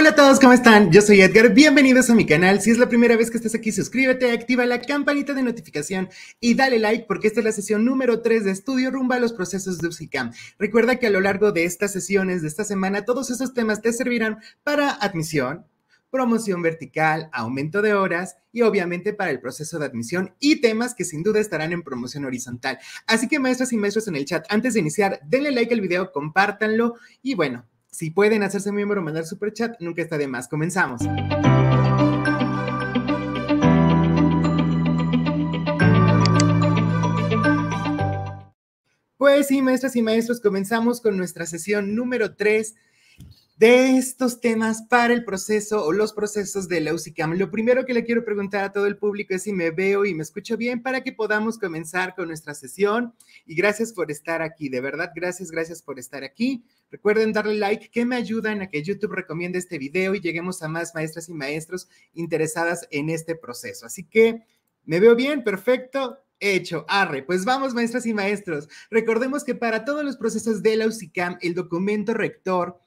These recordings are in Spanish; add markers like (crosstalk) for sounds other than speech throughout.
Hola a todos, ¿cómo están? Yo soy Edgar, bienvenidos a mi canal. Si es la primera vez que estás aquí, suscríbete, activa la campanita de notificación y dale like porque esta es la sesión número 3 de estudio rumba a los procesos de UCICAM. Recuerda que a lo largo de estas sesiones, de esta semana, todos esos temas te servirán para admisión, promoción vertical, aumento de horas y obviamente para el proceso de admisión y temas que sin duda estarán en promoción horizontal. Así que maestras y maestros en el chat, antes de iniciar, denle like al video, compártanlo y bueno, si pueden hacerse miembro o mandar super chat, nunca está de más. Comenzamos. Pues sí, maestras y maestros, comenzamos con nuestra sesión número 3 de estos temas para el proceso o los procesos de la UCICAM. Lo primero que le quiero preguntar a todo el público es si me veo y me escucho bien para que podamos comenzar con nuestra sesión. Y gracias por estar aquí, de verdad, gracias, gracias por estar aquí. Recuerden darle like, que me ayudan a que YouTube recomiende este video y lleguemos a más maestras y maestros interesadas en este proceso. Así que, ¿me veo bien? Perfecto. Hecho, arre, pues vamos maestras y maestros. Recordemos que para todos los procesos de la UCICAM, el documento rector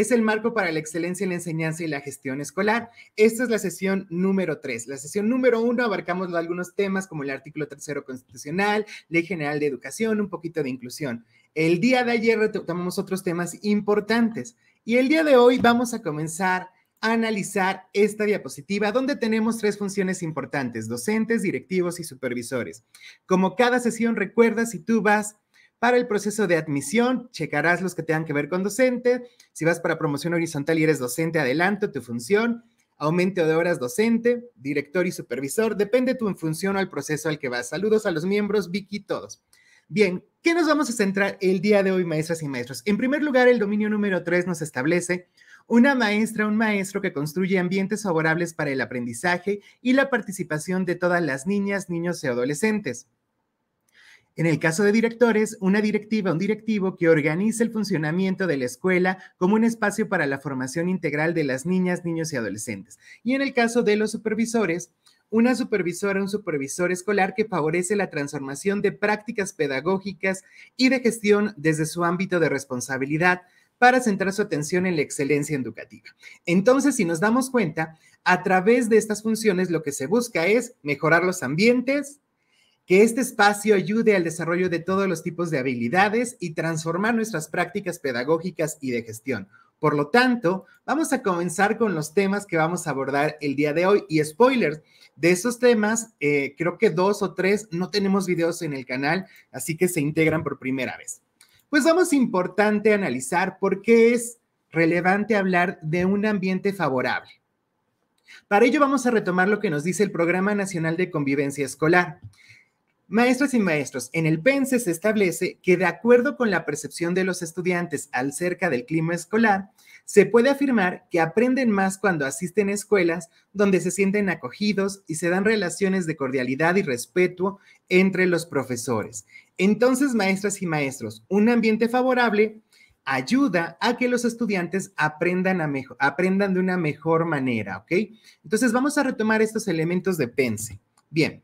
es el marco para la excelencia en la enseñanza y la gestión escolar. Esta es la sesión número 3. La sesión número uno abarcamos algunos temas como el artículo tercero constitucional, ley general de educación, un poquito de inclusión. El día de ayer retomamos otros temas importantes y el día de hoy vamos a comenzar a analizar esta diapositiva donde tenemos tres funciones importantes, docentes, directivos y supervisores. Como cada sesión recuerda, si tú vas para el proceso de admisión, checarás los que tengan que ver con docente. Si vas para promoción horizontal y eres docente, adelanto tu función. Aumento de horas docente, director y supervisor. Depende tu función o el proceso al que vas. Saludos a los miembros, Vicky, todos. Bien, ¿qué nos vamos a centrar el día de hoy, maestras y maestros? En primer lugar, el dominio número 3 nos establece una maestra, un maestro que construye ambientes favorables para el aprendizaje y la participación de todas las niñas, niños y adolescentes. En el caso de directores, una directiva, un directivo que organiza el funcionamiento de la escuela como un espacio para la formación integral de las niñas, niños y adolescentes. Y en el caso de los supervisores, una supervisora, un supervisor escolar que favorece la transformación de prácticas pedagógicas y de gestión desde su ámbito de responsabilidad para centrar su atención en la excelencia educativa. Entonces, si nos damos cuenta, a través de estas funciones lo que se busca es mejorar los ambientes, que este espacio ayude al desarrollo de todos los tipos de habilidades y transformar nuestras prácticas pedagógicas y de gestión. Por lo tanto, vamos a comenzar con los temas que vamos a abordar el día de hoy. Y spoilers, de esos temas, eh, creo que dos o tres no tenemos videos en el canal, así que se integran por primera vez. Pues vamos importante analizar por qué es relevante hablar de un ambiente favorable. Para ello vamos a retomar lo que nos dice el Programa Nacional de Convivencia Escolar. Maestras y maestros, en el PENSE se establece que de acuerdo con la percepción de los estudiantes acerca del clima escolar, se puede afirmar que aprenden más cuando asisten a escuelas donde se sienten acogidos y se dan relaciones de cordialidad y respeto entre los profesores. Entonces, maestras y maestros, un ambiente favorable ayuda a que los estudiantes aprendan, aprendan de una mejor manera, ¿ok? Entonces, vamos a retomar estos elementos de PENSE. Bien,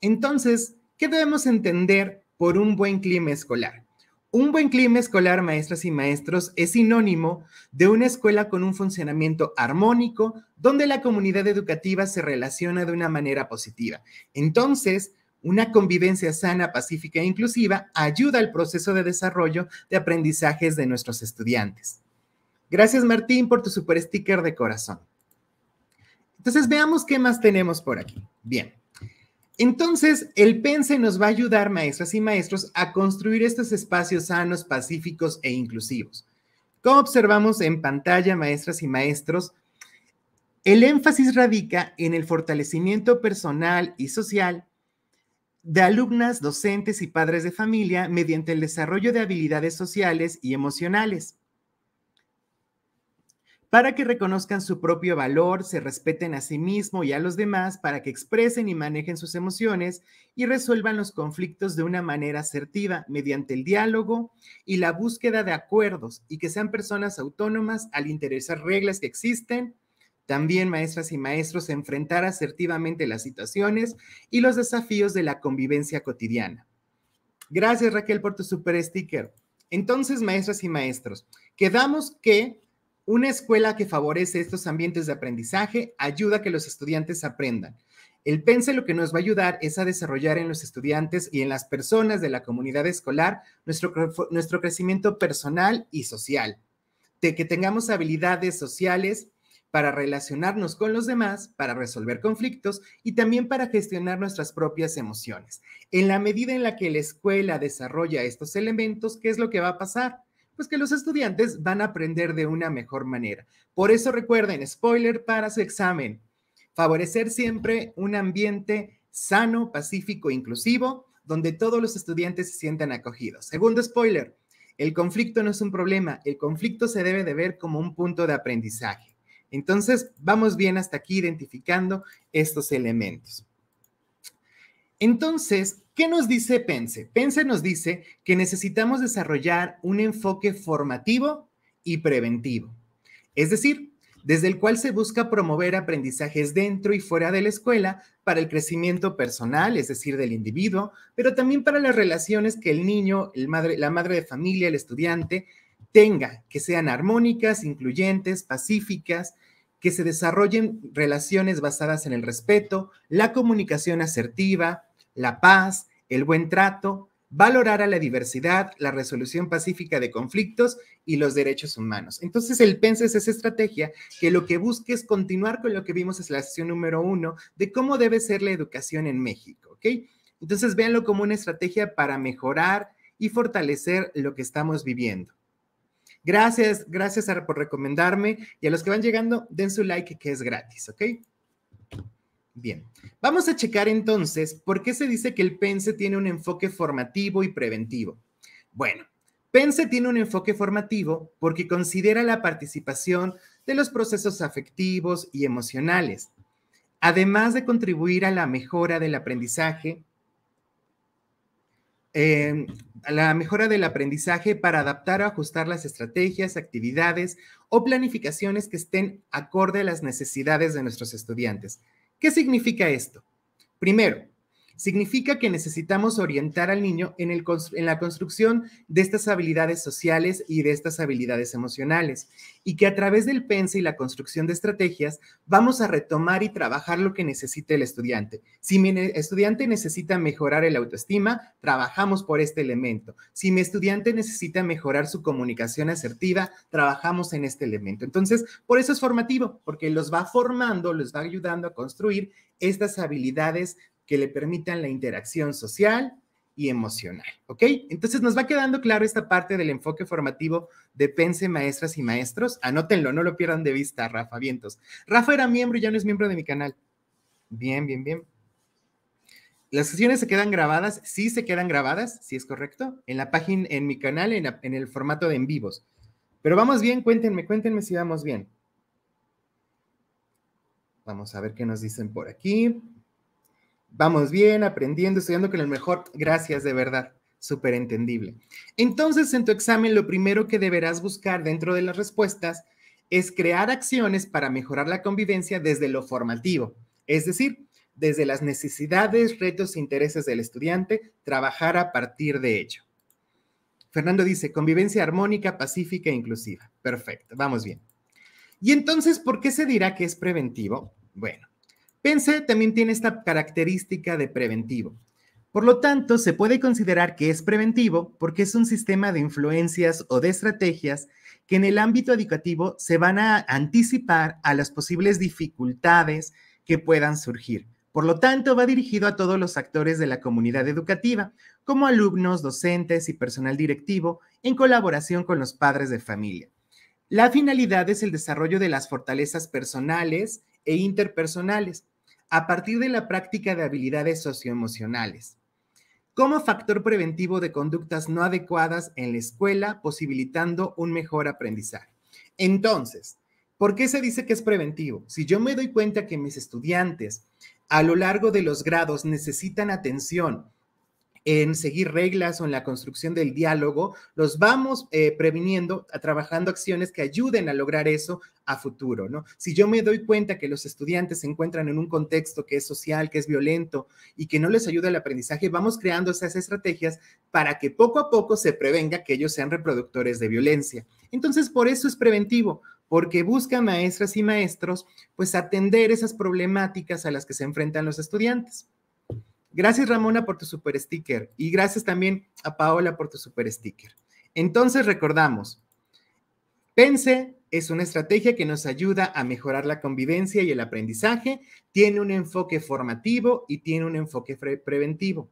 entonces, ¿Qué debemos entender por un buen clima escolar? Un buen clima escolar, maestras y maestros, es sinónimo de una escuela con un funcionamiento armónico donde la comunidad educativa se relaciona de una manera positiva. Entonces, una convivencia sana, pacífica e inclusiva ayuda al proceso de desarrollo de aprendizajes de nuestros estudiantes. Gracias, Martín, por tu super sticker de corazón. Entonces, veamos qué más tenemos por aquí. Bien. Entonces, el PENSE nos va a ayudar, maestras y maestros, a construir estos espacios sanos, pacíficos e inclusivos. Como observamos en pantalla, maestras y maestros, el énfasis radica en el fortalecimiento personal y social de alumnas, docentes y padres de familia mediante el desarrollo de habilidades sociales y emocionales para que reconozcan su propio valor, se respeten a sí mismo y a los demás, para que expresen y manejen sus emociones y resuelvan los conflictos de una manera asertiva mediante el diálogo y la búsqueda de acuerdos y que sean personas autónomas al interesar reglas que existen. También maestras y maestros enfrentar asertivamente las situaciones y los desafíos de la convivencia cotidiana. Gracias Raquel por tu super sticker. Entonces, maestras y maestros, quedamos que una escuela que favorece estos ambientes de aprendizaje ayuda a que los estudiantes aprendan. El PENSE lo que nos va a ayudar es a desarrollar en los estudiantes y en las personas de la comunidad escolar nuestro, nuestro crecimiento personal y social, de que tengamos habilidades sociales para relacionarnos con los demás, para resolver conflictos y también para gestionar nuestras propias emociones. En la medida en la que la escuela desarrolla estos elementos, ¿qué es lo que va a pasar? pues que los estudiantes van a aprender de una mejor manera. Por eso recuerden, spoiler para su examen, favorecer siempre un ambiente sano, pacífico e inclusivo, donde todos los estudiantes se sientan acogidos. Segundo spoiler, el conflicto no es un problema, el conflicto se debe de ver como un punto de aprendizaje. Entonces, vamos bien hasta aquí identificando estos elementos. Entonces, ¿qué nos dice Pense? Pense nos dice que necesitamos desarrollar un enfoque formativo y preventivo, es decir, desde el cual se busca promover aprendizajes dentro y fuera de la escuela para el crecimiento personal, es decir, del individuo, pero también para las relaciones que el niño, la madre de familia, el estudiante tenga, que sean armónicas, incluyentes, pacíficas, que se desarrollen relaciones basadas en el respeto, la comunicación asertiva, la paz, el buen trato, valorar a la diversidad, la resolución pacífica de conflictos y los derechos humanos. Entonces, el PENS e es esa estrategia que lo que busca es continuar con lo que vimos en la sesión número uno de cómo debe ser la educación en México, ¿ok? Entonces, véanlo como una estrategia para mejorar y fortalecer lo que estamos viviendo. Gracias, gracias por recomendarme y a los que van llegando, den su like que es gratis, ¿ok? Bien, vamos a checar entonces por qué se dice que el PENSE tiene un enfoque formativo y preventivo. Bueno, PENSE tiene un enfoque formativo porque considera la participación de los procesos afectivos y emocionales, además de contribuir a la mejora del aprendizaje, eh, la mejora del aprendizaje para adaptar o ajustar las estrategias, actividades o planificaciones que estén acorde a las necesidades de nuestros estudiantes. ¿Qué significa esto? Primero, Significa que necesitamos orientar al niño en, el, en, la construcción de estas habilidades sociales y de estas habilidades emocionales, y que a través del PENSE y la construcción de estrategias vamos a retomar y trabajar lo que necesita el estudiante. Si mi estudiante necesita mejorar el autoestima, trabajamos por este elemento. Si mi estudiante necesita mejorar su comunicación asertiva, trabajamos en este elemento. Entonces, por eso es formativo, porque los va formando, los va ayudando a construir estas habilidades que le permitan la interacción social y emocional, ¿ok? Entonces nos va quedando claro esta parte del enfoque formativo de Pense Maestras y Maestros. Anótenlo, no lo pierdan de vista, Rafa Vientos. Rafa era miembro y ya no es miembro de mi canal. Bien, bien, bien. Las sesiones se quedan grabadas, sí se quedan grabadas, si ¿Sí es correcto, en la página, en mi canal, en, en el formato de en vivos. Pero vamos bien, cuéntenme, cuéntenme si vamos bien. Vamos a ver qué nos dicen por aquí vamos bien, aprendiendo, estudiando con el mejor. Gracias, de verdad. Súper entendible. Entonces, en tu examen, lo primero que deberás buscar dentro de las respuestas es crear acciones para mejorar la convivencia desde lo formativo, es decir, desde las necesidades, retos e intereses del estudiante, trabajar a partir de ello. Fernando dice, convivencia armónica, pacífica e inclusiva. Perfecto, vamos bien. ¿Y entonces por qué se dirá que es preventivo? Bueno, Pense también tiene esta característica de preventivo. Por lo tanto, se puede considerar que es preventivo porque es un sistema de influencias o de estrategias que en el ámbito educativo se van a anticipar a las posibles dificultades que puedan surgir. Por lo tanto, va dirigido a todos los actores de la comunidad educativa, como alumnos, docentes y personal directivo, en colaboración con los padres de familia. La finalidad es el desarrollo de las fortalezas personales e interpersonales, a partir de la práctica de habilidades socioemocionales como factor preventivo de conductas no adecuadas en la escuela, posibilitando un mejor aprendizaje. Entonces, ¿por qué se dice que es preventivo? Si yo me doy cuenta que mis estudiantes a lo largo de los grados necesitan atención en seguir reglas o en la construcción del diálogo, los vamos eh, previniendo, trabajando acciones que ayuden a lograr eso a futuro, ¿no? Si yo me doy cuenta que los estudiantes se encuentran en un contexto que es social, que es violento y que no les ayuda el aprendizaje, vamos creando esas estrategias para que poco a poco se prevenga que ellos sean reproductores de violencia. Entonces, por eso es preventivo, porque busca maestras y maestros, pues atender esas problemáticas a las que se enfrentan los estudiantes. Gracias Ramona por tu super sticker y gracias también a Paola por tu super sticker. Entonces recordamos, Pense es una estrategia que nos ayuda a mejorar la convivencia y el aprendizaje, tiene un enfoque formativo y tiene un enfoque preventivo.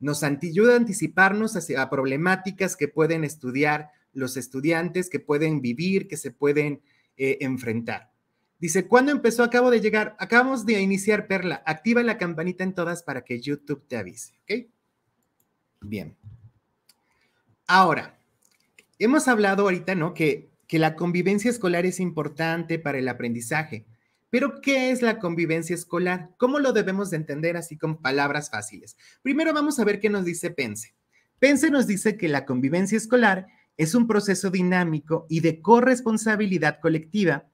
Nos ayuda a anticiparnos a problemáticas que pueden estudiar los estudiantes, que pueden vivir, que se pueden eh, enfrentar. Dice, ¿cuándo empezó? Acabo de llegar. Acabamos de iniciar Perla. Activa la campanita en todas para que YouTube te avise. ¿Ok? Bien. Ahora, hemos hablado ahorita, ¿no? Que, la convivencia escolar es importante para el aprendizaje. Pero, ¿qué es la convivencia escolar? ¿Cómo lo debemos de entender así con palabras fáciles? Primero vamos a ver qué nos dice Pense. Pense nos dice que la convivencia escolar es un proceso dinámico y de corresponsabilidad colectiva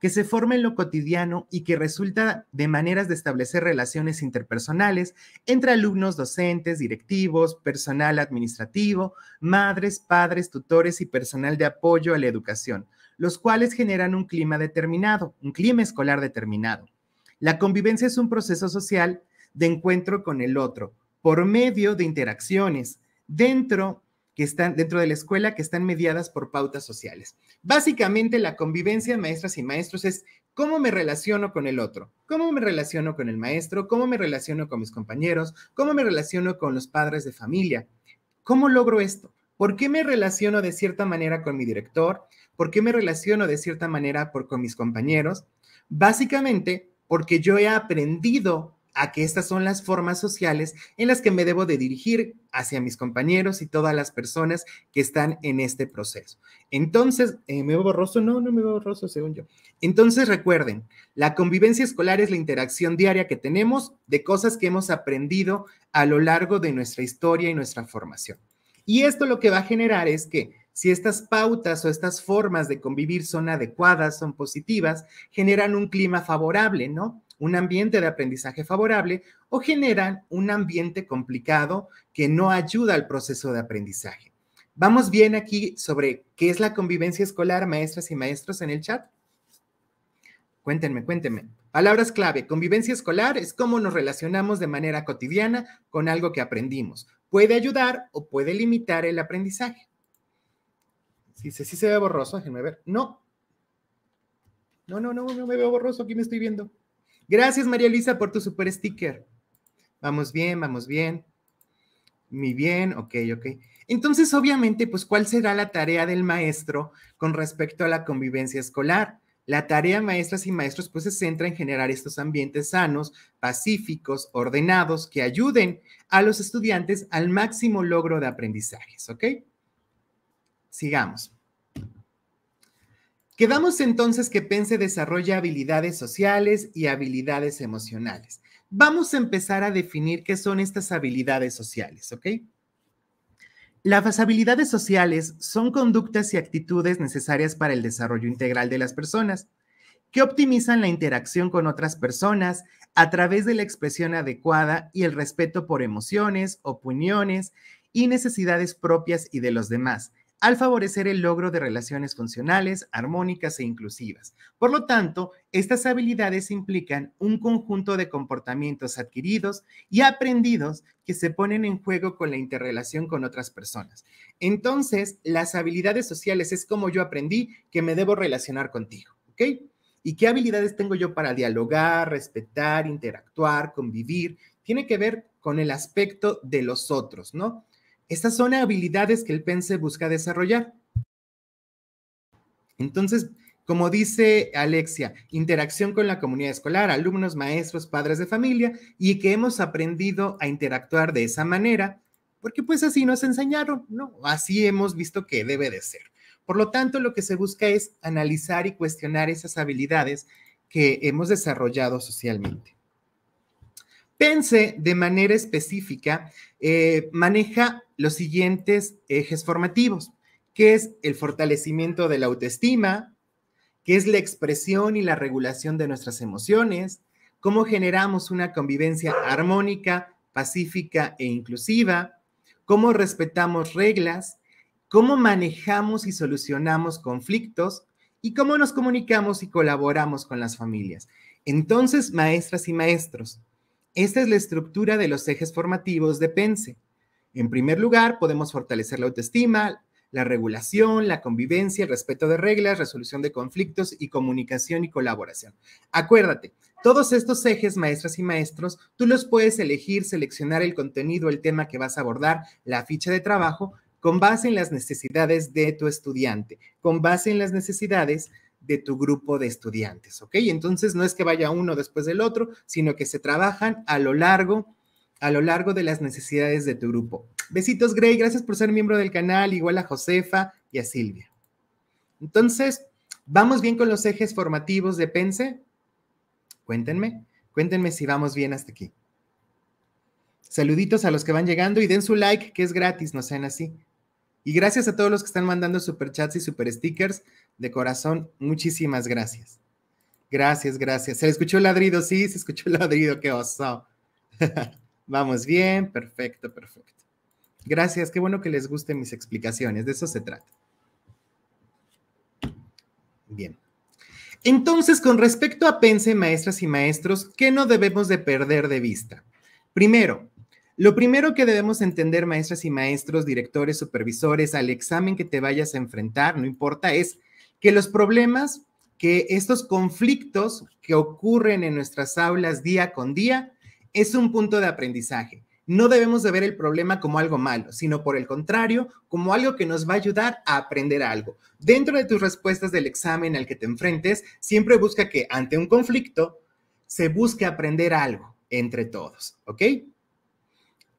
que se forma en lo cotidiano y que resulta de maneras de establecer relaciones interpersonales entre alumnos, docentes, directivos, personal administrativo, madres, padres, tutores y personal de apoyo a la educación, los cuales generan un clima determinado, un clima escolar determinado. La convivencia es un proceso social de encuentro con el otro por medio de interacciones dentro que están dentro de la escuela, que están mediadas por pautas sociales. Básicamente, la convivencia maestras y maestros es cómo me relaciono con el otro, cómo me relaciono con el maestro, cómo me relaciono con mis compañeros, cómo me relaciono con los padres de familia. ¿Cómo logro esto? ¿Por qué me relaciono de cierta manera con mi director? ¿Por qué me relaciono de cierta manera con mis compañeros? Básicamente porque yo he aprendido a que estas son las formas sociales en las que me debo de dirigir hacia mis compañeros y todas las personas que están en este proceso. Entonces, eh, ¿me veo borroso? No, no me veo borroso, según yo. Entonces, recuerden, la convivencia escolar es la interacción diaria que tenemos de cosas que hemos aprendido a lo largo de nuestra historia y nuestra formación. Y esto lo que va a generar es que si estas pautas o estas formas de convivir son adecuadas, son positivas, generan un clima favorable, ¿no? un ambiente de aprendizaje favorable o generan un ambiente complicado que no ayuda al proceso de aprendizaje. ¿Vamos bien aquí sobre qué es la convivencia escolar, maestras y maestros en el chat? Cuéntenme, cuéntenme. Palabras clave, convivencia escolar es cómo nos relacionamos de manera cotidiana con algo que aprendimos. Puede ayudar o puede limitar el aprendizaje. Si sí, sí se ve borroso, déjenme ver. No. No, no, no, no me veo borroso, aquí me estoy viendo. Gracias, María Luisa, por tu super sticker. Vamos bien, vamos bien. Muy bien, ok, ok. Entonces, obviamente, pues, ¿cuál será la tarea del maestro con respecto a la convivencia escolar? La tarea maestras y maestros pues se centra en generar estos ambientes sanos, pacíficos, ordenados, que ayuden a los estudiantes al máximo logro de aprendizajes, ¿ok? Sigamos. Quedamos entonces que Pense desarrolla habilidades sociales y habilidades emocionales. Vamos a empezar a definir qué son estas habilidades sociales, ¿ok? Las habilidades sociales son conductas y actitudes necesarias para el desarrollo integral de las personas, que optimizan la interacción con otras personas a través de la expresión adecuada y el respeto por emociones, opiniones y necesidades propias y de los demás, al favorecer el logro de relaciones funcionales, armónicas e inclusivas. Por lo tanto, estas habilidades implican un conjunto de comportamientos adquiridos y aprendidos que se ponen en juego con la interrelación con otras personas. Entonces, las habilidades sociales es como yo aprendí que me debo relacionar contigo, ¿ok? ¿Y qué habilidades tengo yo para dialogar, respetar, interactuar, convivir? Tiene que ver con el aspecto de los otros, ¿no? Estas son habilidades que el PENSE busca desarrollar. Entonces, como dice Alexia, interacción con la comunidad escolar, alumnos, maestros, padres de familia, y que hemos aprendido a interactuar de esa manera, porque pues así nos enseñaron, ¿no? Así hemos visto que debe de ser. Por lo tanto, lo que se busca es analizar y cuestionar esas habilidades que hemos desarrollado socialmente. Pense de manera específica eh, maneja los siguientes ejes formativos, que es el fortalecimiento de la autoestima, que es la expresión y la regulación de nuestras emociones, cómo generamos una convivencia armónica, pacífica e inclusiva, cómo respetamos reglas, cómo manejamos y solucionamos conflictos y cómo nos comunicamos y colaboramos con las familias. Entonces, maestras y maestros, esta es la estructura de los ejes formativos de PENSE. En primer lugar, podemos fortalecer la autoestima, la regulación, la convivencia, el respeto de reglas, resolución de conflictos y comunicación y colaboración. Acuérdate, todos estos ejes, maestras y maestros, tú los puedes elegir, seleccionar el contenido, el tema que vas a abordar, la ficha de trabajo, con base en las necesidades de tu estudiante, con base en las necesidades de tu grupo de estudiantes, ¿ok? Entonces no es que vaya uno después del otro, sino que se trabajan a lo largo, a lo largo de las necesidades de tu grupo. Besitos, Grey, gracias por ser miembro del canal, igual a Josefa y a Silvia. Entonces, ¿vamos bien con los ejes formativos de Pense? Cuéntenme, cuéntenme si vamos bien hasta aquí. Saluditos a los que van llegando y den su like, que es gratis, no sean así. Y gracias a todos los que están mandando superchats y super stickers. De corazón, muchísimas gracias. Gracias, gracias. ¿Se le escuchó el ladrido? Sí, se escuchó el ladrido, qué oso. (laughs) Vamos bien, perfecto, perfecto. Gracias, qué bueno que les gusten mis explicaciones, de eso se trata. Bien. Entonces, con respecto a Pense, maestras y maestros, ¿qué no debemos de perder de vista? Primero, lo primero que debemos entender, maestras y maestros, directores, supervisores, al examen que te vayas a enfrentar, no importa, es que los problemas, que estos conflictos que ocurren en nuestras aulas día con día, es un punto de aprendizaje. No debemos de ver el problema como algo malo, sino por el contrario, como algo que nos va a ayudar a aprender algo. Dentro de tus respuestas del examen al que te enfrentes, siempre busca que ante un conflicto se busque aprender algo entre todos, ¿ok?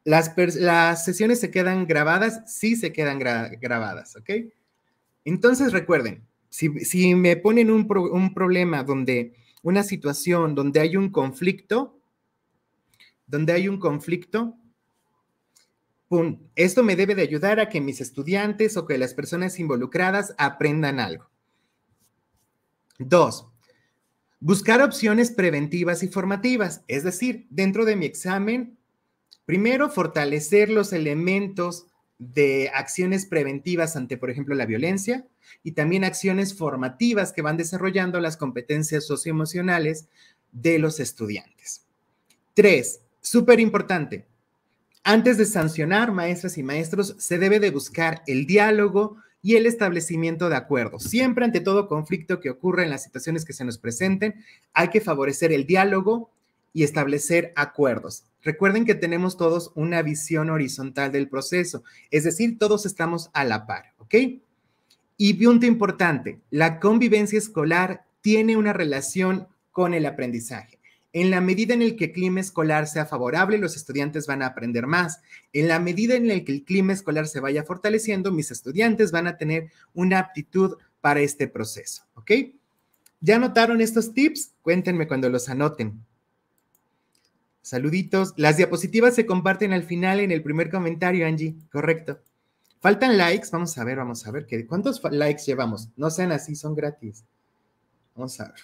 Las, sesiones se quedan grabadas, sí se quedan grabadas, ¿ok? Entonces recuerden, si, me ponen un, problema donde, una situación donde hay un conflicto, donde hay un conflicto, ¡pum! Esto me debe de ayudar a que mis estudiantes o que las personas involucradas aprendan algo. Dos, buscar opciones preventivas y formativas, es decir, dentro de mi examen Primero, fortalecer los elementos de acciones preventivas ante, por ejemplo, la violencia y también acciones formativas que van desarrollando las competencias socioemocionales de los estudiantes. Tres, súper importante, antes de sancionar maestras y maestros, se debe de buscar el diálogo y el establecimiento de acuerdos. Siempre ante todo conflicto que ocurra en las situaciones que se nos presenten, hay que favorecer el diálogo y establecer acuerdos. Recuerden que tenemos todos una visión horizontal del proceso, es decir, todos estamos a la par, ¿ok? Y punto importante, la convivencia escolar tiene una relación con el aprendizaje. En la medida en el que el clima escolar sea favorable, los estudiantes van a aprender más. En la medida en la que el clima escolar se vaya fortaleciendo, mis estudiantes van a tener una aptitud para este proceso, ¿ok? ¿Ya notaron estos tips? Cuéntenme cuando los anoten. Saluditos. Las diapositivas se comparten al final en el primer comentario, Angie. Correcto. Faltan likes. Vamos a ver, vamos a ver. ¿Cuántos likes llevamos? No sean así, son gratis. Vamos a ver.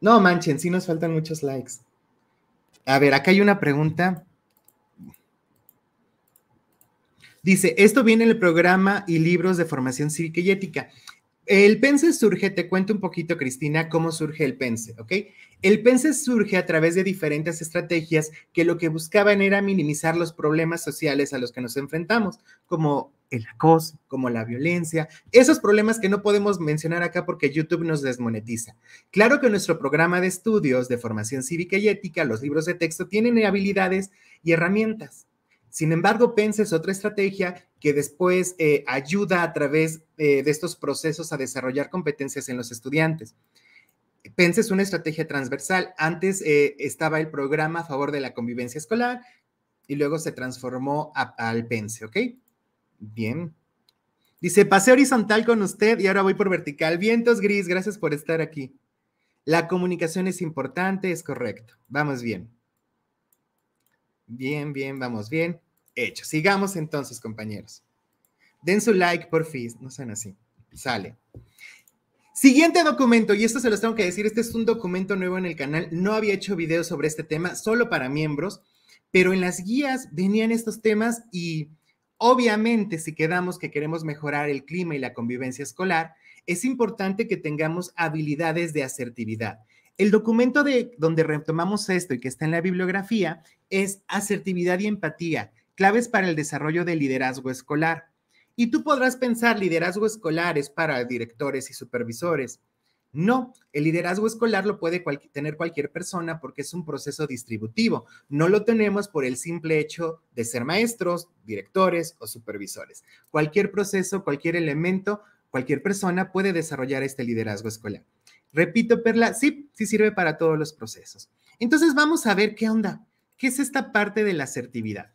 No manchen, sí nos faltan muchos likes. A ver, acá hay una pregunta. Dice, esto viene en el programa y libros de formación cívica y ética. El Pense surge, te cuento un poquito, Cristina, cómo surge el Pense, ¿ok? El Pense surge a través de diferentes estrategias que lo que buscaban era minimizar los problemas sociales a los que nos enfrentamos, como el acoso, como la violencia, esos problemas que no podemos mencionar acá porque YouTube nos desmonetiza. Claro que nuestro programa de estudios de formación cívica y ética, los libros de texto, tienen habilidades y herramientas sin embargo, PENSE es otra estrategia que después eh, ayuda a través eh, de estos procesos a desarrollar competencias en los estudiantes. PENSE es una estrategia transversal. Antes eh, estaba el programa a favor de la convivencia escolar y luego se transformó al Pense, ¿ok? Bien. Dice, pasé horizontal con usted y ahora voy por vertical. Vientos gris, gracias por estar aquí. La comunicación es importante, es correcto. Vamos bien. Bien, bien, vamos bien. Hecho. Sigamos entonces, compañeros. Den su like, por fin. No sean así. Sale. Siguiente documento, y esto se los tengo que decir, este es un documento nuevo en el canal, no había hecho videos sobre este tema, solo para miembros, pero en las guías venían estos temas y obviamente si quedamos que queremos mejorar el clima y la convivencia escolar, es importante que tengamos habilidades de asertividad. El documento de donde retomamos esto y que está en la bibliografía es Asertividad y Empatía, claves para el desarrollo del liderazgo escolar. Y tú podrás pensar, liderazgo escolar es para directores y supervisores. No, el liderazgo escolar lo puede tener cualquier persona porque es un proceso distributivo. No lo tenemos por el simple hecho de ser maestros, directores o supervisores. Cualquier proceso, cualquier elemento, cualquier persona puede desarrollar este liderazgo escolar. Repito, Perla, sí, sí sirve para todos los procesos. Entonces vamos a ver qué onda, qué es esta parte de la asertividad.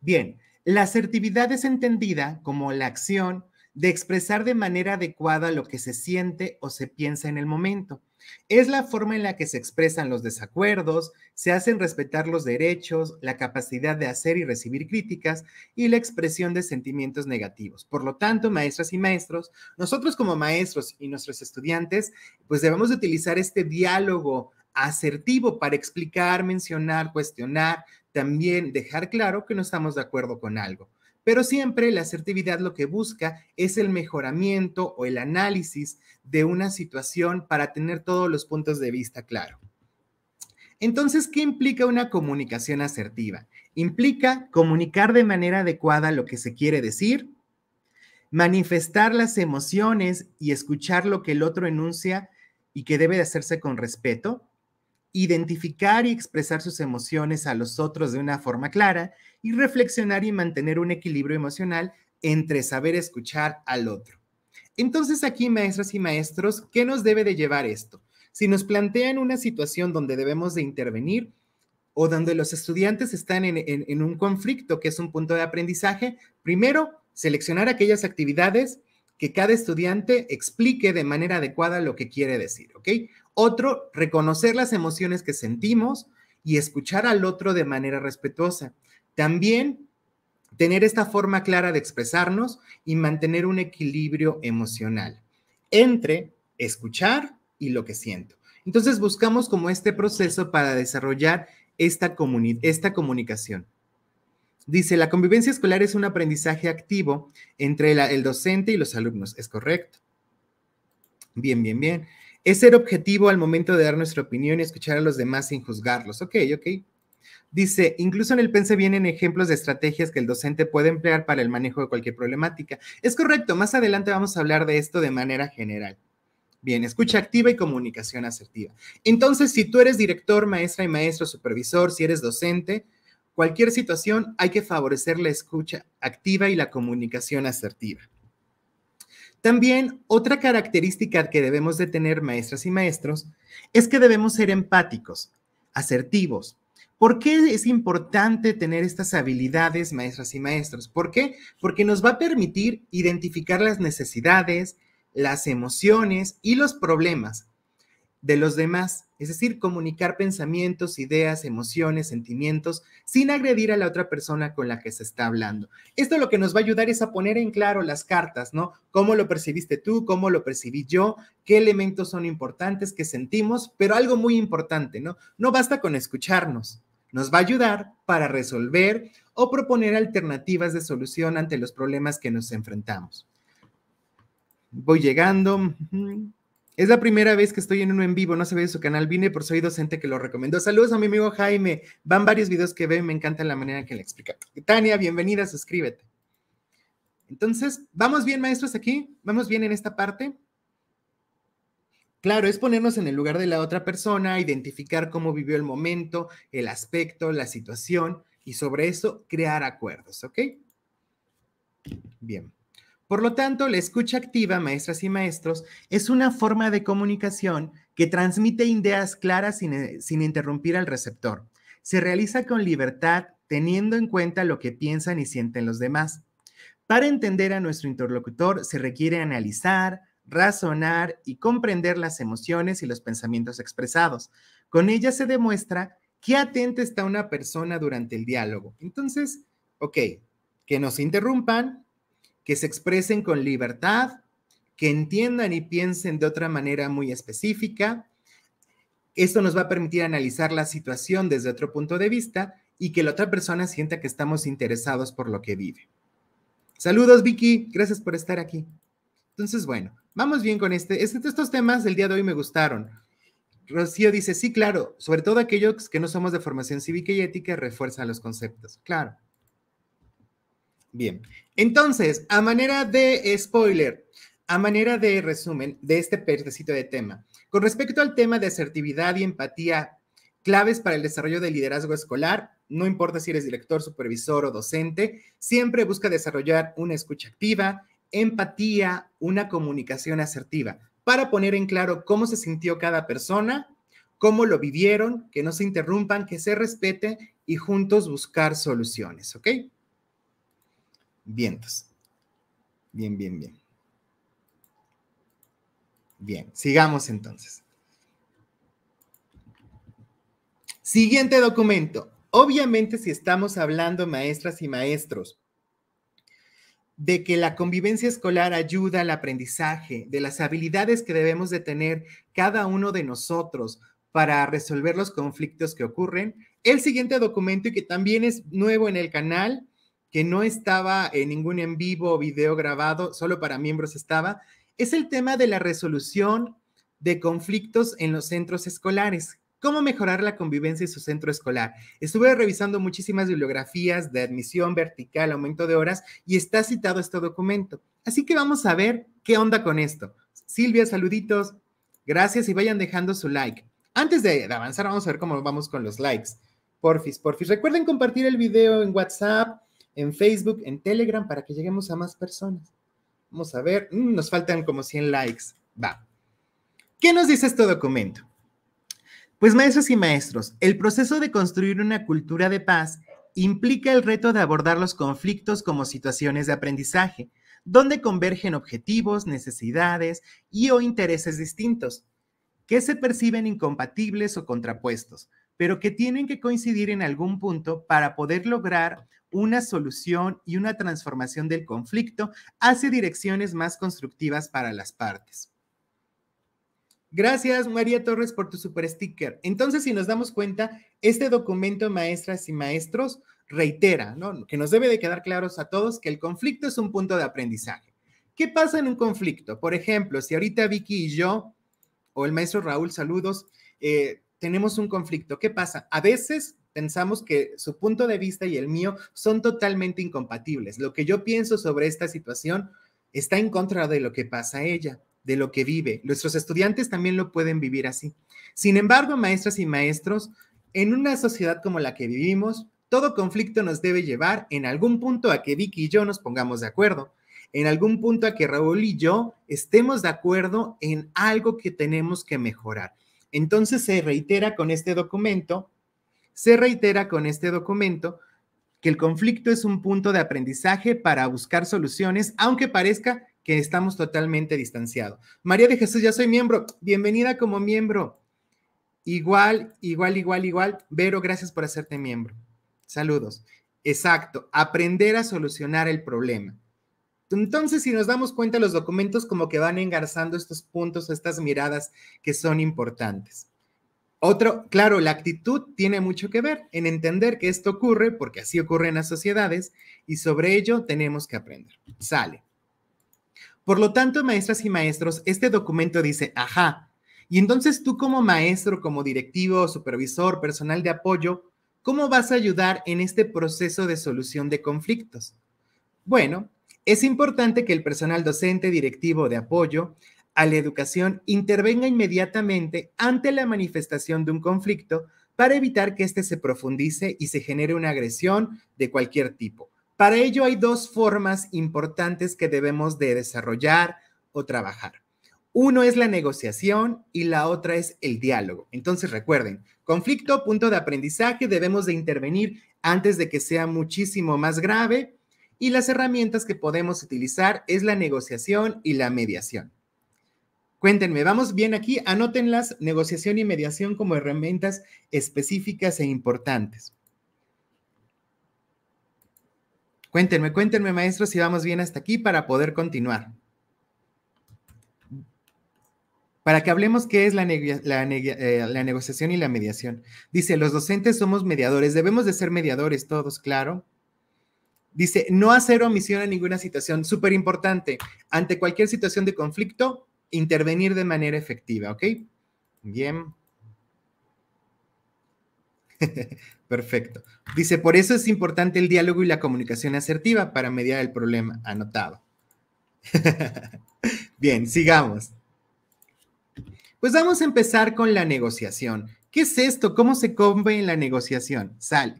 Bien, la asertividad es entendida como la acción de expresar de manera adecuada lo que se siente o se piensa en el momento, es la forma en la que se expresan los desacuerdos, se hacen respetar los derechos, la capacidad de hacer y recibir críticas y la expresión de sentimientos negativos. Por lo tanto, maestras y maestros, nosotros como maestros y nuestros estudiantes, pues debemos utilizar este diálogo asertivo para explicar, mencionar, cuestionar, también dejar claro que no estamos de acuerdo con algo pero siempre la asertividad lo que busca es el mejoramiento o el análisis de una situación para tener todos los puntos de vista claro. Entonces, ¿qué implica una comunicación asertiva? Implica comunicar de manera adecuada lo que se quiere decir, manifestar las emociones y escuchar lo que el otro enuncia y que debe de hacerse con respeto, identificar y expresar sus emociones a los otros de una forma clara y reflexionar y mantener un equilibrio emocional entre saber escuchar al otro. Entonces aquí, maestras y maestros, ¿qué nos debe de llevar esto? Si nos plantean una situación donde debemos de intervenir o donde los estudiantes están en, en un conflicto que es un punto de aprendizaje, primero, seleccionar aquellas actividades que cada estudiante explique de manera adecuada lo que quiere decir, ¿ok? Otro, reconocer las emociones que sentimos y escuchar al otro de manera respetuosa. También tener esta forma clara de expresarnos y mantener un equilibrio emocional entre escuchar y lo que siento. Entonces buscamos como este proceso para desarrollar esta, esta comunicación. Dice, la convivencia escolar es un aprendizaje activo entre el docente y los alumnos. Es correcto. Bien, bien, bien. Es ser objetivo al momento de dar nuestra opinión y escuchar a los demás sin juzgarlos. Ok, ok. Dice, incluso en el PENSE vienen ejemplos de estrategias que el docente puede emplear para el manejo de cualquier problemática. Es correcto, más adelante vamos a hablar de esto de manera general. Bien, escucha activa y comunicación asertiva. Entonces, si tú eres director, maestra y maestro, supervisor, si eres docente, cualquier situación hay que favorecer la escucha activa y la comunicación asertiva. También otra característica que debemos de tener maestras y maestros es que debemos ser empáticos, asertivos. ¿Por qué es importante tener estas habilidades, maestras y maestros? ¿Por qué? Porque nos va a permitir identificar las necesidades, las emociones y los problemas de los demás, es decir, comunicar pensamientos, ideas, emociones, sentimientos, sin agredir a la otra persona con la que se está hablando. Esto lo que nos va a ayudar es a poner en claro las cartas, ¿no? ¿Cómo lo percibiste tú? ¿Cómo lo percibí yo? ¿Qué elementos son importantes? ¿Qué sentimos? Pero algo muy importante, ¿no? No basta con escucharnos, nos va a ayudar para resolver o proponer alternativas de solución ante los problemas que nos enfrentamos. Voy llegando. Es la primera vez que estoy en uno en vivo, no se de su canal, vine por soy docente que lo recomendó. Saludos a mi amigo Jaime, van varios videos que ve, me encanta la manera que le explica. Tania, bienvenida, suscríbete. Entonces, ¿vamos bien, maestros, aquí? ¿Vamos bien en esta parte? Claro, es ponernos en el lugar de la otra persona, identificar cómo vivió el momento, el aspecto, la situación y sobre eso crear acuerdos, ¿ok? Bien. Por lo tanto, la escucha activa, maestras y maestros, es una forma de comunicación que transmite ideas claras eh, sin, interrumpir al receptor. Se realiza con libertad, teniendo en cuenta lo que piensan y sienten los demás. Para entender a nuestro interlocutor se requiere analizar, razonar y comprender las emociones y los pensamientos expresados. Con ella se demuestra qué atenta está una persona durante el diálogo. Entonces, ok, que nos interrumpan, que se expresen con libertad, que entiendan y piensen de otra manera muy específica. Esto nos va a permitir analizar la situación desde otro punto de vista y que la otra persona sienta que estamos interesados por lo que vive. Saludos, Vicky. Gracias por estar aquí. Entonces, bueno, vamos bien con este. este estos temas del día de hoy me gustaron. Rocío dice, sí, claro, sobre todo aquellos que no somos de formación cívica y ética, refuerza los conceptos. Claro. Bien, entonces, a manera de spoiler, a manera de resumen de este pedacito de tema, con respecto al tema de asertividad y empatía, claves para el desarrollo del liderazgo escolar, no importa si eres director, supervisor o docente, siempre busca desarrollar una escucha activa, empatía, una comunicación asertiva, para poner en claro cómo se sintió cada persona, cómo lo vivieron, que no se interrumpan, que se respete y juntos buscar soluciones, ¿ok? Vientos. Bien, bien, bien. Bien, sigamos entonces. Siguiente documento. Obviamente, si estamos hablando, maestras y maestros, de que la convivencia escolar ayuda al aprendizaje, de las habilidades que debemos de tener cada uno de nosotros para resolver los conflictos que ocurren, el siguiente documento y que también es nuevo en el canal que no estaba en ningún en vivo o video grabado, solo para miembros estaba, es el tema de la resolución de conflictos en los centros escolares. ¿Cómo mejorar la convivencia en su centro escolar? Estuve revisando muchísimas bibliografías de admisión vertical, aumento de horas, y está citado este documento. Así que vamos a ver qué onda con esto. Silvia, saluditos. Gracias y vayan dejando su like. Antes de avanzar, vamos a ver cómo vamos con los likes. Porfis, porfis. Recuerden compartir el video en WhatsApp, en Facebook, en Telegram, para que lleguemos a más personas. Vamos a ver, mm, nos faltan como 100 likes. Va. ¿Qué nos dice este documento? Pues maestros y maestros, el proceso de construir una cultura de paz implica el reto de abordar los conflictos como situaciones de aprendizaje, donde convergen objetivos, necesidades y o intereses distintos, que se perciben incompatibles o contrapuestos, pero que tienen que coincidir en algún punto para poder lograr una solución y una transformación del conflicto hacia direcciones más constructivas para las partes. Gracias, María Torres, por tu super sticker. Entonces, si nos damos cuenta, este documento, maestras y maestros, reitera, que nos debe de quedar claros a todos que el conflicto es un punto de aprendizaje. ¿Qué pasa en un conflicto? Por ejemplo, si ahorita Vicky y yo, o el maestro Raúl, saludos, eh, tenemos un conflicto. ¿Qué pasa? A veces pensamos que su punto de vista y el mío son totalmente incompatibles. Lo que yo pienso sobre esta situación está en contra de lo que pasa a ella, de lo que vive. Nuestros estudiantes también lo pueden vivir así. Sin embargo, maestras y maestros, en una sociedad como la que vivimos, todo conflicto nos debe llevar en algún punto a que Vicky y yo nos pongamos de acuerdo, en algún punto a que Raúl y yo estemos de acuerdo en algo que tenemos que mejorar. Entonces se reitera con este documento, se reitera con este documento que el conflicto es un punto de aprendizaje para buscar soluciones, aunque parezca que estamos totalmente distanciados. María de Jesús, ya soy miembro. Bienvenida como miembro. Igual, igual, igual, igual. Vero, gracias por hacerte miembro. Saludos. Exacto, aprender a solucionar el problema. Entonces, si nos damos cuenta, los documentos como que van engarzando estos puntos, estas miradas que son importantes. Otro, claro, la actitud tiene mucho que ver en entender que esto ocurre porque así ocurre en las sociedades y sobre ello tenemos que aprender. Sale. Por lo tanto, maestras y maestros, este documento dice, ajá, y entonces tú como maestro, como directivo, supervisor, personal de apoyo, ¿cómo vas a ayudar en este proceso de solución de conflictos? Bueno, es importante que el personal docente directivo de apoyo a la educación intervenga inmediatamente ante la manifestación de un conflicto para evitar que éste se profundice y se genere una agresión de cualquier tipo. Para ello hay dos formas importantes que debemos de desarrollar o trabajar. Uno es la negociación y la otra es el diálogo. Entonces recuerden, conflicto, punto de aprendizaje, debemos de intervenir antes de que sea muchísimo más grave y las herramientas que podemos utilizar es la negociación y la mediación. Cuéntenme, vamos bien aquí, anótenlas, negociación y mediación como herramientas específicas e importantes. Cuéntenme, cuéntenme, maestro, si vamos bien hasta aquí para poder continuar. Para que hablemos qué es la, eh, la, negociación y la mediación. Dice, los docentes somos mediadores, debemos de ser mediadores todos, claro. Dice, no hacer omisión a ninguna situación, súper importante. Ante cualquier situación de conflicto, intervenir de manera efectiva, ¿ok? Bien. (laughs) Perfecto. Dice, por eso es importante el diálogo y la comunicación asertiva para mediar el problema. Anotado. (laughs) Bien, sigamos. Pues vamos a empezar con la negociación. ¿Qué es esto? ¿Cómo se come en la negociación? Sale.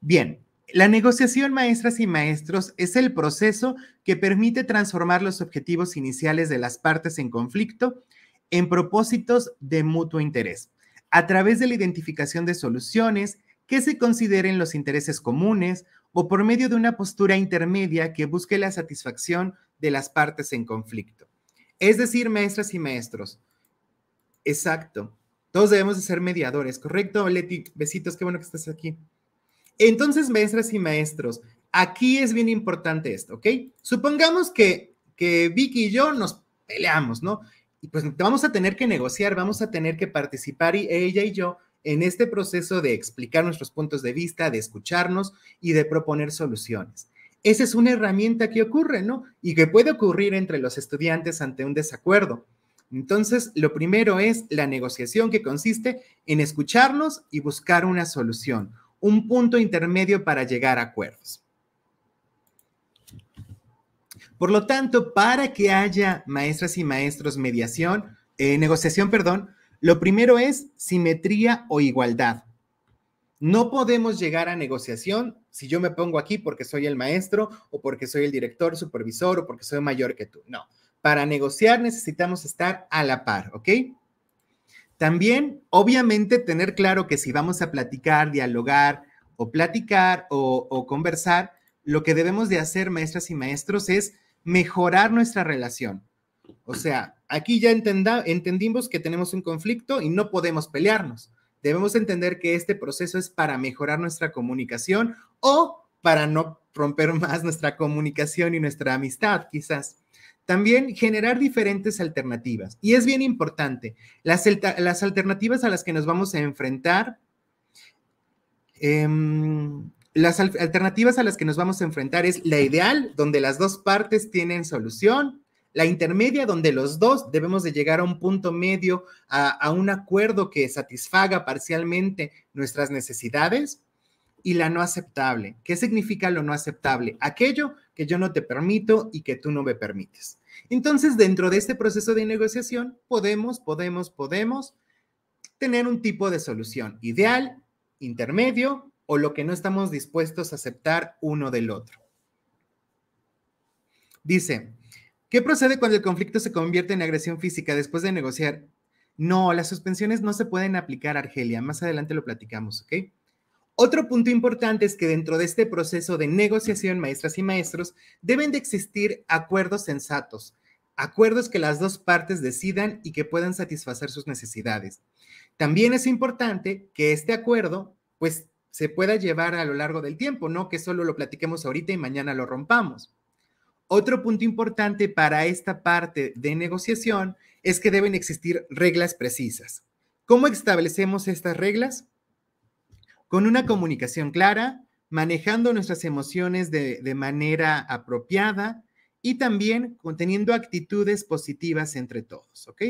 Bien, la negociación, maestras y maestros, es el proceso que permite transformar los objetivos iniciales de las partes en conflicto en propósitos de mutuo interés, a través de la identificación de soluciones que se consideren los intereses comunes o por medio de una postura intermedia que busque la satisfacción de las partes en conflicto. Es decir, maestras y maestros, exacto, todos debemos de ser mediadores, ¿correcto? Leti, besitos, qué bueno que estás aquí. Entonces, maestras y maestros, aquí es bien importante esto, ¿ok? Supongamos que, que Vicky y yo nos peleamos, ¿no? Y pues vamos a tener que negociar, vamos a tener que participar y ella y yo en este proceso de explicar nuestros puntos de vista, de escucharnos y de proponer soluciones. Esa es una herramienta que ocurre, ¿no? Y que puede ocurrir entre los estudiantes ante un desacuerdo. Entonces, lo primero es la negociación que consiste en escucharnos y buscar una solución, un punto intermedio para llegar a acuerdos. Por lo tanto, para que haya maestras y maestros mediación, eh, negociación, perdón, lo primero es simetría o igualdad. No podemos llegar a negociación si yo me pongo aquí porque soy el maestro o porque soy el director, supervisor o porque soy mayor que tú. No, para negociar necesitamos estar a la par, ¿ok? También, obviamente, tener claro que si vamos a platicar, dialogar o platicar o, conversar, lo que debemos de hacer, maestras y maestros, es mejorar nuestra relación. O sea, aquí ya entendimos que tenemos un conflicto y no podemos pelearnos. Debemos entender que este proceso es para mejorar nuestra comunicación o para no romper más nuestra comunicación y nuestra amistad, quizás. También generar diferentes alternativas. Y es bien importante, las, alternativas a las que nos vamos a enfrentar, em, las alternativas a las que nos vamos a enfrentar es la ideal, donde las dos partes tienen solución, la intermedia, donde los dos debemos de llegar a un punto medio, a un acuerdo que satisfaga parcialmente nuestras necesidades, y la no aceptable. ¿Qué significa lo no aceptable? Aquello que yo no te permito y que tú no me permites. Entonces, dentro de este proceso de negociación, podemos, podemos, podemos tener un tipo de solución ideal, intermedio o lo que no estamos dispuestos a aceptar uno del otro. Dice, ¿qué procede cuando el conflicto se convierte en agresión física después de negociar? No, las suspensiones no se pueden aplicar, Argelia. Más adelante lo platicamos, ¿ok? Otro punto importante es que dentro de este proceso de negociación, maestras y maestros, deben de existir acuerdos sensatos, acuerdos que las dos partes decidan y que puedan satisfacer sus necesidades. También es importante que este acuerdo, pues, se pueda llevar a lo largo del tiempo, no que solo lo platiquemos ahorita y mañana lo rompamos. Otro punto importante para esta parte de negociación es que deben existir reglas precisas. ¿Cómo establecemos estas reglas? con una comunicación clara, manejando nuestras emociones de, manera apropiada y también conteniendo actitudes positivas entre todos, ¿ok?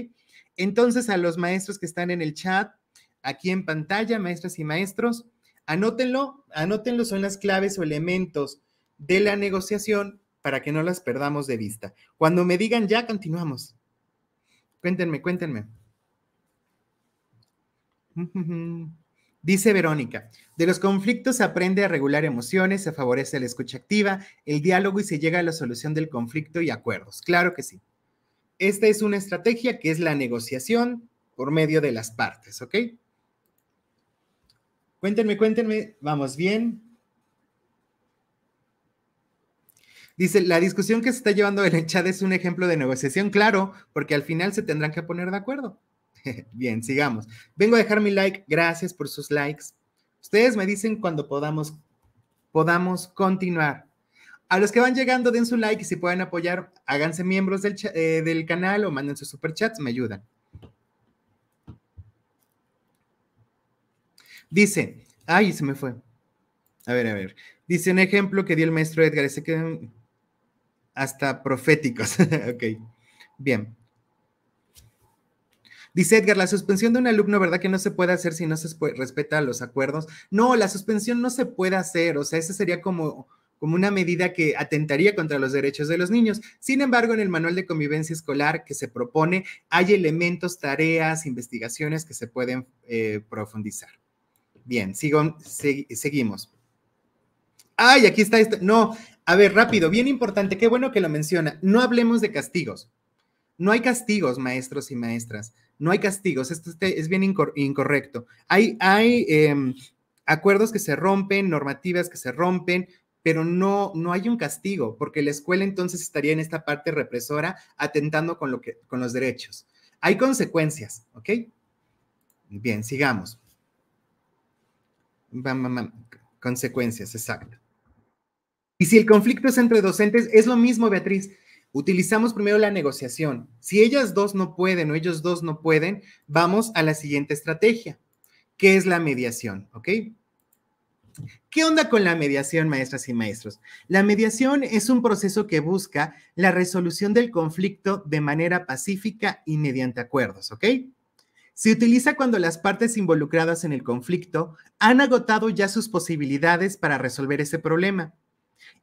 Entonces, a los maestros que están en el chat, aquí en pantalla, maestras y maestros, anótenlo, anótenlo, son las claves o elementos de la negociación para que no las perdamos de vista. Cuando me digan ya, continuamos. Cuéntenme, cuéntenme. Dice Verónica, de los conflictos se aprende a regular emociones, se favorece la escucha activa, el diálogo y se llega a la solución del conflicto y acuerdos. Claro que sí. Esta es una estrategia que es la negociación por medio de las partes, ¿ok? Cuéntenme, cuéntenme, vamos bien. Dice, la discusión que se está llevando en el chat es un ejemplo de negociación, claro, porque al final se tendrán que poner de acuerdo. (laughs) Bien, sigamos. Vengo a dejar mi like. Gracias por sus likes. Ustedes me dicen cuando podamos, podamos continuar. A los que van llegando, den su like y si pueden apoyar, háganse miembros del, eh, del canal o manden sus superchats, me ayudan. Dice, ay, se me fue. A ver, a ver. Dice un ejemplo que dio el maestro Edgar, ese que hasta proféticos. (laughs) ok, bien. Dice Edgar, la suspensión de un alumno, ¿verdad que no se puede hacer si no se respeta los acuerdos? No, la suspensión no se puede hacer, o sea, esa sería como como una medida que atentaría contra los derechos de los niños. Sin embargo, en el manual de convivencia escolar que se propone, hay elementos, tareas, investigaciones que se pueden eh, profundizar. Bien, sigo, seguimos. Ay, aquí está esto. No, a ver, rápido, bien importante, qué bueno que lo menciona. No hablemos de castigos. No hay castigos, maestros y maestras no hay castigos, esto es bien incorrecto. Hay, em, acuerdos que se rompen, normativas que se rompen, pero no, no hay un castigo, porque la escuela entonces estaría en esta parte represora atentando con, los derechos. Hay consecuencias, ¿ok? Bien, sigamos. Consecuencias, exacto. Y si el conflicto es entre docentes, es lo mismo, Beatriz Utilizamos primero la negociación. Si ellas dos no pueden o ellos dos no pueden, vamos a la siguiente estrategia, que es la mediación, ¿ok? ¿Qué onda con la mediación, maestras y maestros? La mediación es un proceso que busca la resolución del conflicto de manera pacífica y mediante acuerdos, ¿ok? Se utiliza cuando las partes involucradas en el conflicto han agotado ya sus posibilidades para resolver ese problema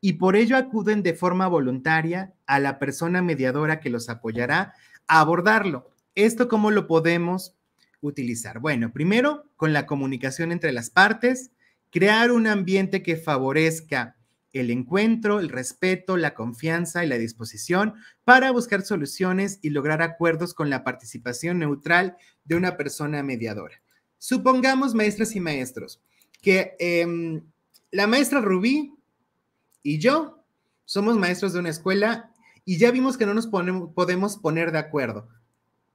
y por ello acuden de forma voluntaria a la persona mediadora que los apoyará a abordarlo. ¿Esto cómo lo podemos utilizar? Bueno, primero con la comunicación entre las partes, crear un ambiente que favorezca el encuentro, el respeto, la confianza y la disposición para buscar soluciones y lograr acuerdos con la participación neutral de una persona mediadora. Supongamos, maestras y maestros, que em, la maestra Rubí y yo somos maestros de una escuela y ya vimos que no nos podemos poner de acuerdo.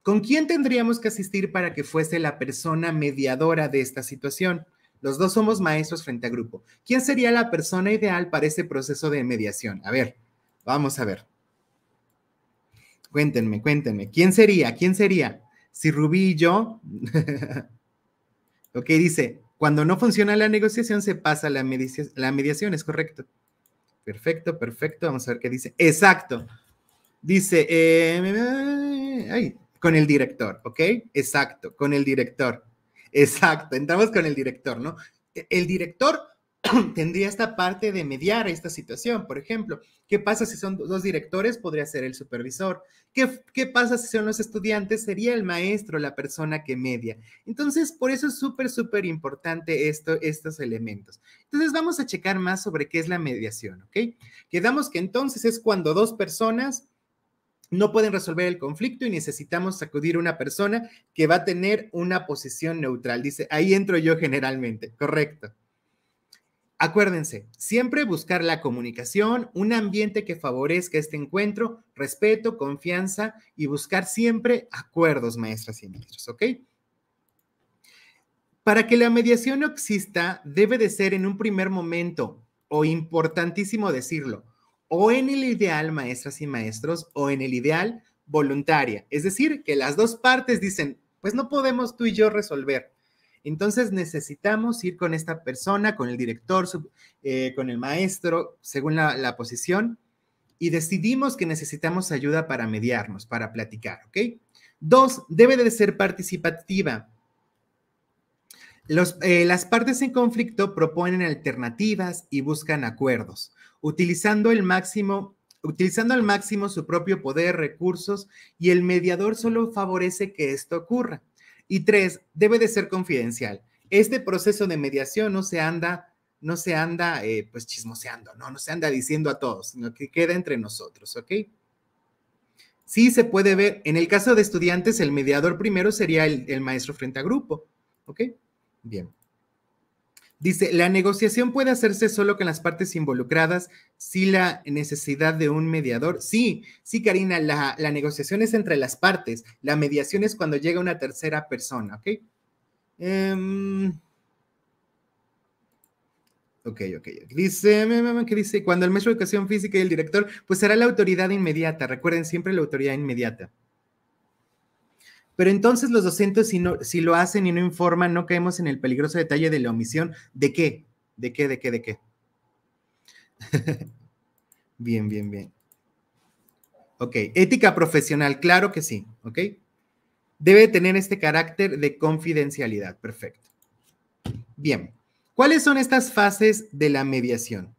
¿Con quién tendríamos que asistir para que fuese la persona mediadora de esta situación? Los dos somos maestros frente a grupo. ¿Quién sería la persona ideal para ese proceso de mediación? A ver, vamos a ver. Cuéntenme, cuéntenme. ¿Quién sería? ¿Quién sería? Si Rubí y yo. (laughs) ok, dice, cuando no funciona la negociación se pasa la, la mediación es correcto. Perfecto, perfecto. Vamos a ver qué dice. Exacto. Dice, eh, con el director, ¿ok? Exacto, con el director. Exacto, entramos con el director, ¿no? E, el director (clears throat) tendría esta parte de mediar esta situación. Por ejemplo, ¿qué pasa si son dos directores? Podría ser el supervisor. ¿Qué, ¿Qué, pasa si son los estudiantes? Sería el maestro, la persona que media. Entonces, por eso es súper, súper importante esto, estos elementos. Entonces, vamos a checar más sobre qué es la mediación, ¿ok? Quedamos que entonces es cuando dos personas no pueden resolver el conflicto y necesitamos sacudir una persona que va a tener una posición neutral. Dice, ahí entro yo generalmente, correcto. Acuérdense, siempre buscar la comunicación, un ambiente que favorezca este encuentro, respeto, confianza y buscar siempre acuerdos, maestras y maestros, ¿ok? Para que la mediación no exista, debe de ser en un primer momento, o importantísimo decirlo, o en el ideal, maestras y maestros, o en el ideal voluntaria. Es decir, que las dos partes dicen, pues no podemos tú y yo resolver, entonces necesitamos ir con esta persona, con el director, eh, con el maestro, según la, posición, y decidimos que necesitamos ayuda para mediarnos, para platicar, ¿ok? Dos, debe de ser participativa. Eh, las partes en conflicto proponen alternativas y buscan acuerdos, utilizando el máximo, utilizando al máximo su propio poder, recursos, y el mediador solo favorece que esto ocurra. Y tres, debe de ser confidencial. Este proceso de mediación no se anda, no se anda eh, pues chismoseando, no, no se anda diciendo a todos, sino que queda entre nosotros, ¿ok? Sí se puede ver, en el caso de estudiantes, el mediador primero sería el, el maestro frente a grupo, ¿ok? Bien. Dice, la negociación puede hacerse solo con las partes involucradas, si la necesidad de un mediador. Sí, sí, Karina, la, negociación es entre las partes, la mediación es cuando llega una tercera persona, ¿ok? Em, ok, ok. Dice, ¿qué dice? Cuando el maestro de educación física y el director, pues será la autoridad inmediata, recuerden siempre la autoridad inmediata. Pero entonces los docentes, si, no, si lo hacen y no informan, no caemos en el peligroso detalle de la omisión. ¿De qué? ¿De qué? ¿De qué? ¿De qué? (laughs) bien, bien, bien. Ok, ética profesional, claro que sí, ok. Debe tener este carácter de confidencialidad, perfecto. Bien, ¿cuáles son estas fases de la mediación?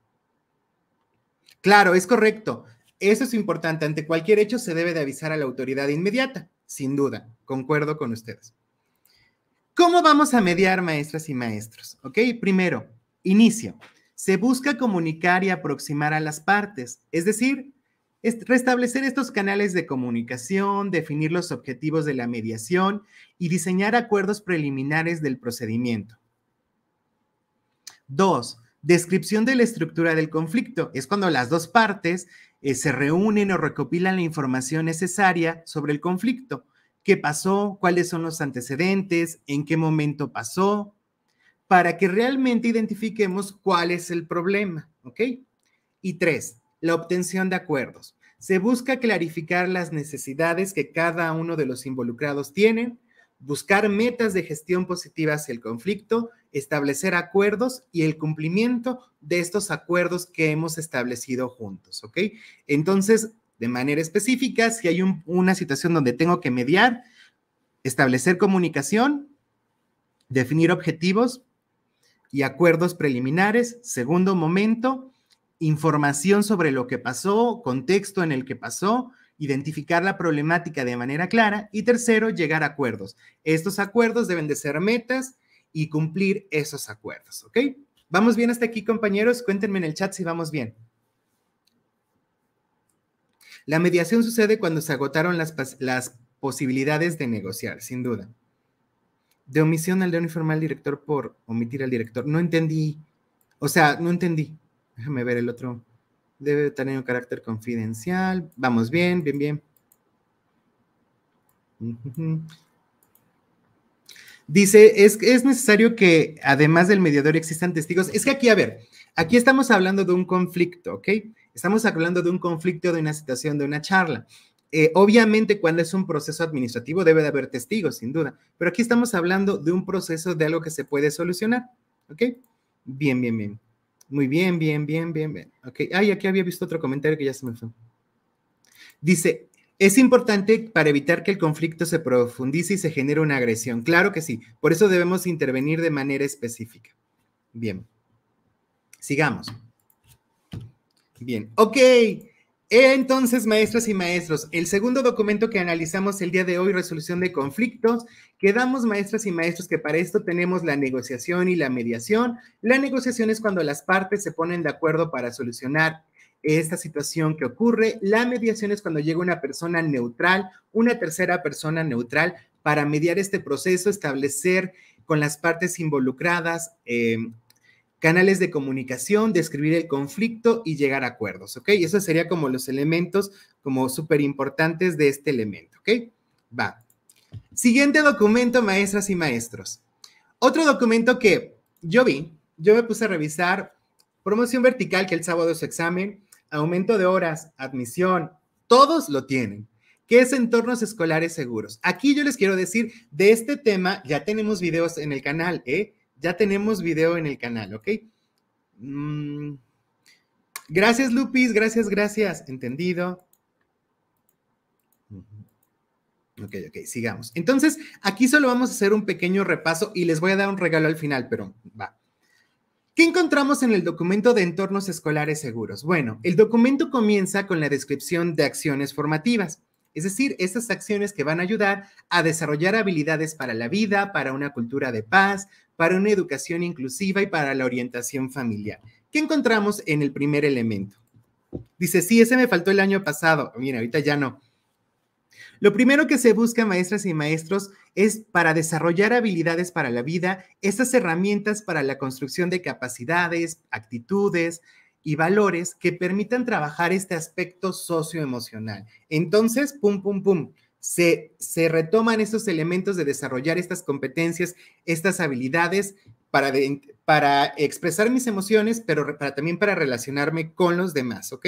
Claro, es correcto. Eso es importante. Ante cualquier hecho se debe de avisar a la autoridad inmediata sin duda, concuerdo con ustedes. ¿Cómo vamos a mediar maestras y maestros? Ok, primero, inicio. Se busca comunicar y aproximar a las partes, es decir, restablecer estos canales de comunicación, definir los objetivos de la mediación y diseñar acuerdos preliminares del procedimiento. Dos, descripción de la estructura del conflicto. Es cuando las dos partes eh, se reúnen o recopilan la información necesaria sobre el conflicto. ¿Qué pasó? ¿Cuáles son los antecedentes? ¿En qué momento pasó? Para que realmente identifiquemos cuál es el problema, ¿ok? Y tres, la obtención de acuerdos. Se busca clarificar las necesidades que cada uno de los involucrados tiene, buscar metas de gestión positiva hacia el conflicto establecer acuerdos y el cumplimiento de estos acuerdos que hemos establecido juntos, ¿ok? Entonces, de manera específica, si hay una situación donde tengo que mediar, establecer comunicación, definir objetivos y acuerdos preliminares. Segundo momento, información sobre lo que pasó, contexto en el que pasó, identificar la problemática de manera clara. Y tercero, llegar a acuerdos. Estos acuerdos deben de ser metas y cumplir esos acuerdos, ¿ok? ¿Vamos bien hasta aquí, compañeros? Cuéntenme en el chat si vamos bien. La mediación sucede cuando se agotaron las, posibilidades de negociar, sin duda. De omisión al de informal al director por omitir al director. No entendí. O sea, no entendí. Déjame ver el otro. Debe tener un carácter confidencial. Vamos bien, bien, bien. Dice, es, es necesario que además del mediador existan testigos. Es que aquí, a ver, aquí estamos hablando de un conflicto, ¿ok? Estamos hablando de un conflicto, de una situación, de una charla. Eh, obviamente, cuando es un proceso administrativo, debe de haber testigos, sin duda. Pero aquí estamos hablando de un proceso de algo que se puede solucionar. ¿Ok? Bien, bien, bien. Muy bien, bien, bien, bien, bien. Ok. Ay, aquí había visto otro comentario que ya se me fue. Dice, es importante para evitar que el conflicto se profundice y se genere una agresión. Claro que sí. Por eso debemos intervenir de manera específica. Bien. Sigamos. Bien. Ok. Eh, entonces, maestras y maestros, el segundo documento que analizamos el día de hoy, resolución de conflictos, quedamos, maestras y maestros, que para esto tenemos la negociación y la mediación. La negociación es cuando las partes se ponen de acuerdo para solucionar esta situación que ocurre. La mediación es cuando llega una persona neutral, una tercera persona neutral, para mediar este proceso, establecer con las partes involucradas em, canales de comunicación, describir el conflicto y llegar a acuerdos, ¿ok? eso sería como los elementos como súper importantes de este elemento, ¿ok? Va. Siguiente documento, maestras y maestros. Otro documento que yo vi, yo me puse a revisar promoción vertical, que el sábado es su examen, aumento de horas, admisión, todos lo tienen. ¿Qué es entornos escolares seguros? Aquí yo les quiero decir, de este tema ya tenemos videos en el canal, ¿eh? Ya tenemos video en el canal, ¿ok? Mm. Gracias, Lupis, gracias, gracias. Entendido. Ok, ok, sigamos. Entonces, aquí solo vamos a hacer un pequeño repaso y les voy a dar un regalo al final, pero va. ¿Qué encontramos en el documento de entornos escolares seguros? Bueno, el documento comienza con la descripción de acciones formativas, es decir, esas acciones que van a ayudar a desarrollar habilidades para la vida, para una cultura de paz, para una educación inclusiva y para la orientación familiar. ¿Qué encontramos en el primer elemento? Dice, sí, ese me faltó el año pasado. Mira, ahorita ya no. Lo primero que se busca, maestras y maestros, es para desarrollar habilidades para la vida, estas herramientas para la construcción de capacidades, actitudes y valores que permitan trabajar este aspecto socioemocional. Entonces, pum, pum, pum. Se, retoman estos elementos de desarrollar estas competencias, estas habilidades para, expresar mis emociones, pero también para relacionarme con los demás, ¿ok?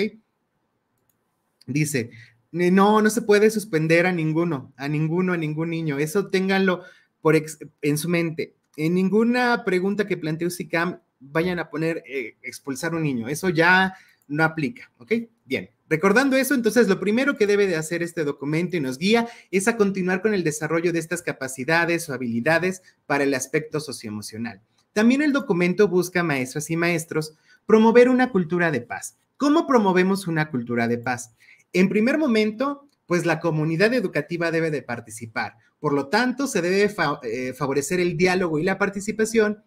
Dice, no, no se puede suspender a ninguno, a ninguno, a ningún niño. Eso ténganlo por en su mente. En ninguna pregunta que plantee SICAM vayan a poner eh, expulsar a un niño. Eso ya no aplica, ¿ok? Bien. Recordando eso, entonces lo primero que debe de hacer este documento y nos guía es a continuar con el desarrollo de estas capacidades o habilidades para el aspecto socioemocional. También el documento busca maestras y maestros promover una cultura de paz. ¿Cómo promovemos una cultura de paz? En primer momento, pues la comunidad educativa debe de participar. Por lo tanto, se debe eh, favorecer el diálogo y la participación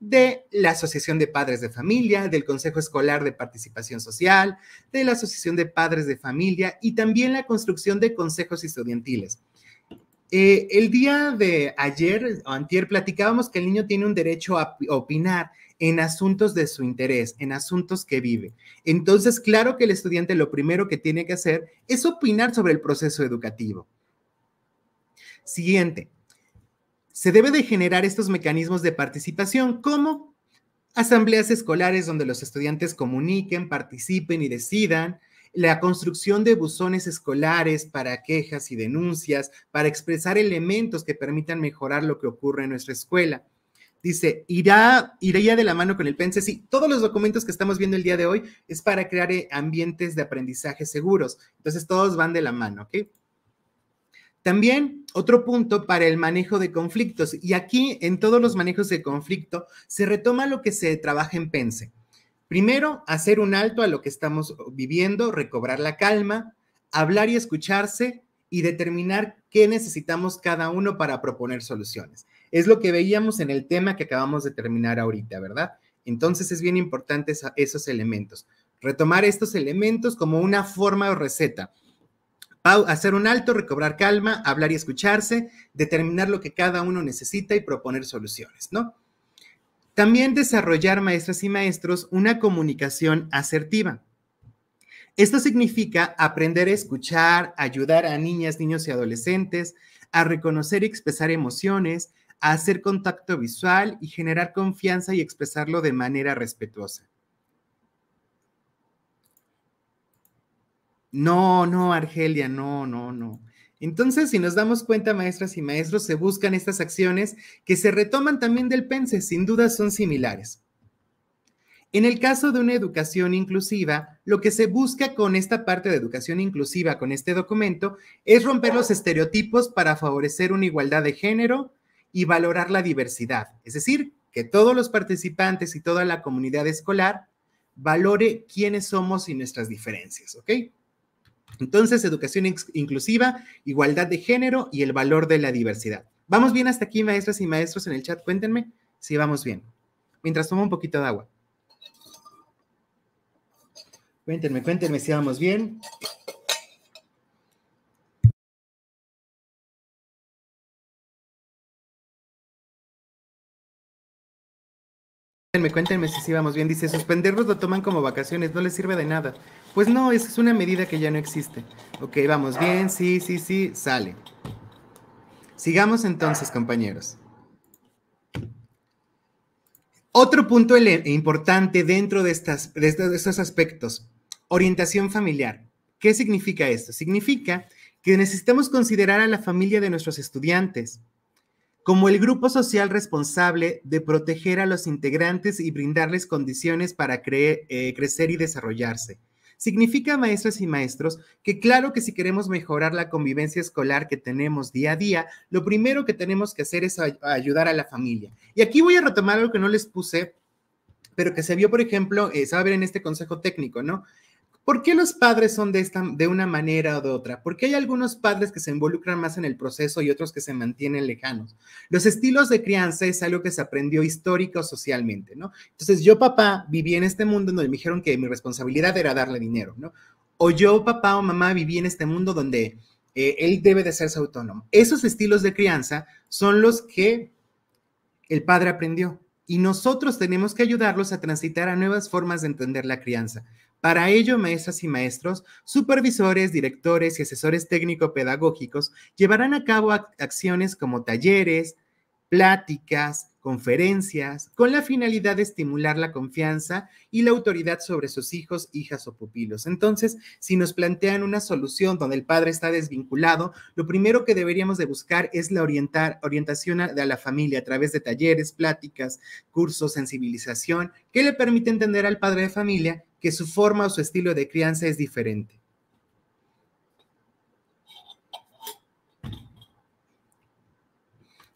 de la Asociación de Padres de Familia, del Consejo Escolar de Participación Social, de la Asociación de Padres de Familia y también la construcción de consejos estudiantiles. Eh, el día de ayer, o antier, platicábamos que el niño tiene un derecho a opinar en asuntos de su interés, en asuntos que vive. Entonces, claro que el estudiante lo primero que tiene que hacer es opinar sobre el proceso educativo. Siguiente, se debe de generar estos mecanismos de participación como asambleas escolares donde los estudiantes comuniquen, participen y decidan, la construcción de buzones escolares para quejas y denuncias, para expresar elementos que permitan mejorar lo que ocurre en nuestra escuela Dice, irá, iría de la mano con el PENSE. Sí, todos los documentos que estamos viendo el día de hoy es para crear eh, ambientes de aprendizaje seguros. Entonces, todos van de la mano, ¿ok? También otro punto para el manejo de conflictos. Y aquí, en todos los manejos de conflicto, se retoma lo que se trabaja en PENSE. Primero, hacer un alto a lo que estamos viviendo, recobrar la calma, hablar y escucharse y determinar qué necesitamos cada uno para proponer soluciones. Es lo que veíamos en el tema que acabamos de terminar ahorita, ¿verdad? Entonces es bien importante esos elementos. Retomar estos elementos como una forma o receta. hacer un alto, recobrar calma, hablar y escucharse, determinar lo que cada uno necesita y proponer soluciones, ¿no? También desarrollar, maestras y maestros, una comunicación asertiva. Esto significa aprender a escuchar, ayudar a niñas, niños y adolescentes a reconocer y expresar emociones, hacer contacto visual y generar confianza y expresarlo de manera respetuosa. No, no, Argelia, no, no, no. Entonces, si nos damos cuenta, maestras y maestros, se buscan estas acciones que se retoman también del PENSE, sin duda son similares. En el caso de una educación inclusiva, lo que se busca con esta parte de educación inclusiva, con este documento, es romper los estereotipos para favorecer una igualdad de género, y valorar la diversidad, es decir, que todos los participantes y toda la comunidad escolar valore quiénes somos y nuestras diferencias, ¿ok? Entonces, educación inclusiva, igualdad de género y el valor de la diversidad. ¿Vamos bien hasta aquí, maestras y maestros en el chat? Cuéntenme si vamos bien. Mientras tomo un poquito de agua. Cuéntenme, cuéntenme si vamos bien. Cuéntenme, cuéntenme si sí vamos bien. Dice, suspenderlos lo toman como vacaciones, no les sirve de nada. Pues no, esa es una medida que ya no existe. Ok, vamos bien, sí, sí, sí, sale. Sigamos entonces, compañeros. Otro punto importante dentro de estos aspectos, orientación familiar. ¿Qué significa esto? Significa que necesitamos considerar a la familia de nuestros estudiantes como el grupo social responsable de proteger a los integrantes y brindarles condiciones para eh, crecer y desarrollarse. Significa, maestras y maestros, que claro que si queremos mejorar la convivencia escolar que tenemos día a día, lo primero que tenemos que hacer es ayudar a la familia. Y aquí voy a retomar algo que no les puse, pero que se vio, por ejemplo, eh, se va a ver en este consejo técnico, ¿no? ¿Por qué los padres son de, esta, de una manera o de otra? ¿Por qué hay algunos padres que se involucran más en el proceso y otros que se mantienen lejanos? Los estilos de crianza es algo que se aprendió histórico o socialmente, ¿no? Entonces, yo, papá, viví en este mundo donde me dijeron que mi responsabilidad era darle dinero, ¿no? O yo, papá o mamá, viví en este mundo donde eh, él debe de hacerse autónomo. Esos estilos de crianza son los que el padre aprendió y nosotros tenemos que ayudarlos a transitar a nuevas formas de entender la crianza. Para ello, maestras y maestros, supervisores, directores y asesores técnico-pedagógicos llevarán a cabo acciones como talleres, pláticas, conferencias, con la finalidad de estimular la confianza y la autoridad sobre sus hijos, hijas o pupilos. Entonces, si nos plantean una solución donde el padre está desvinculado, lo primero que deberíamos de buscar es la orientar, orientación a la familia a través de talleres, pláticas, cursos, sensibilización, que le permite entender al padre de familia que su forma o su estilo de crianza es diferente.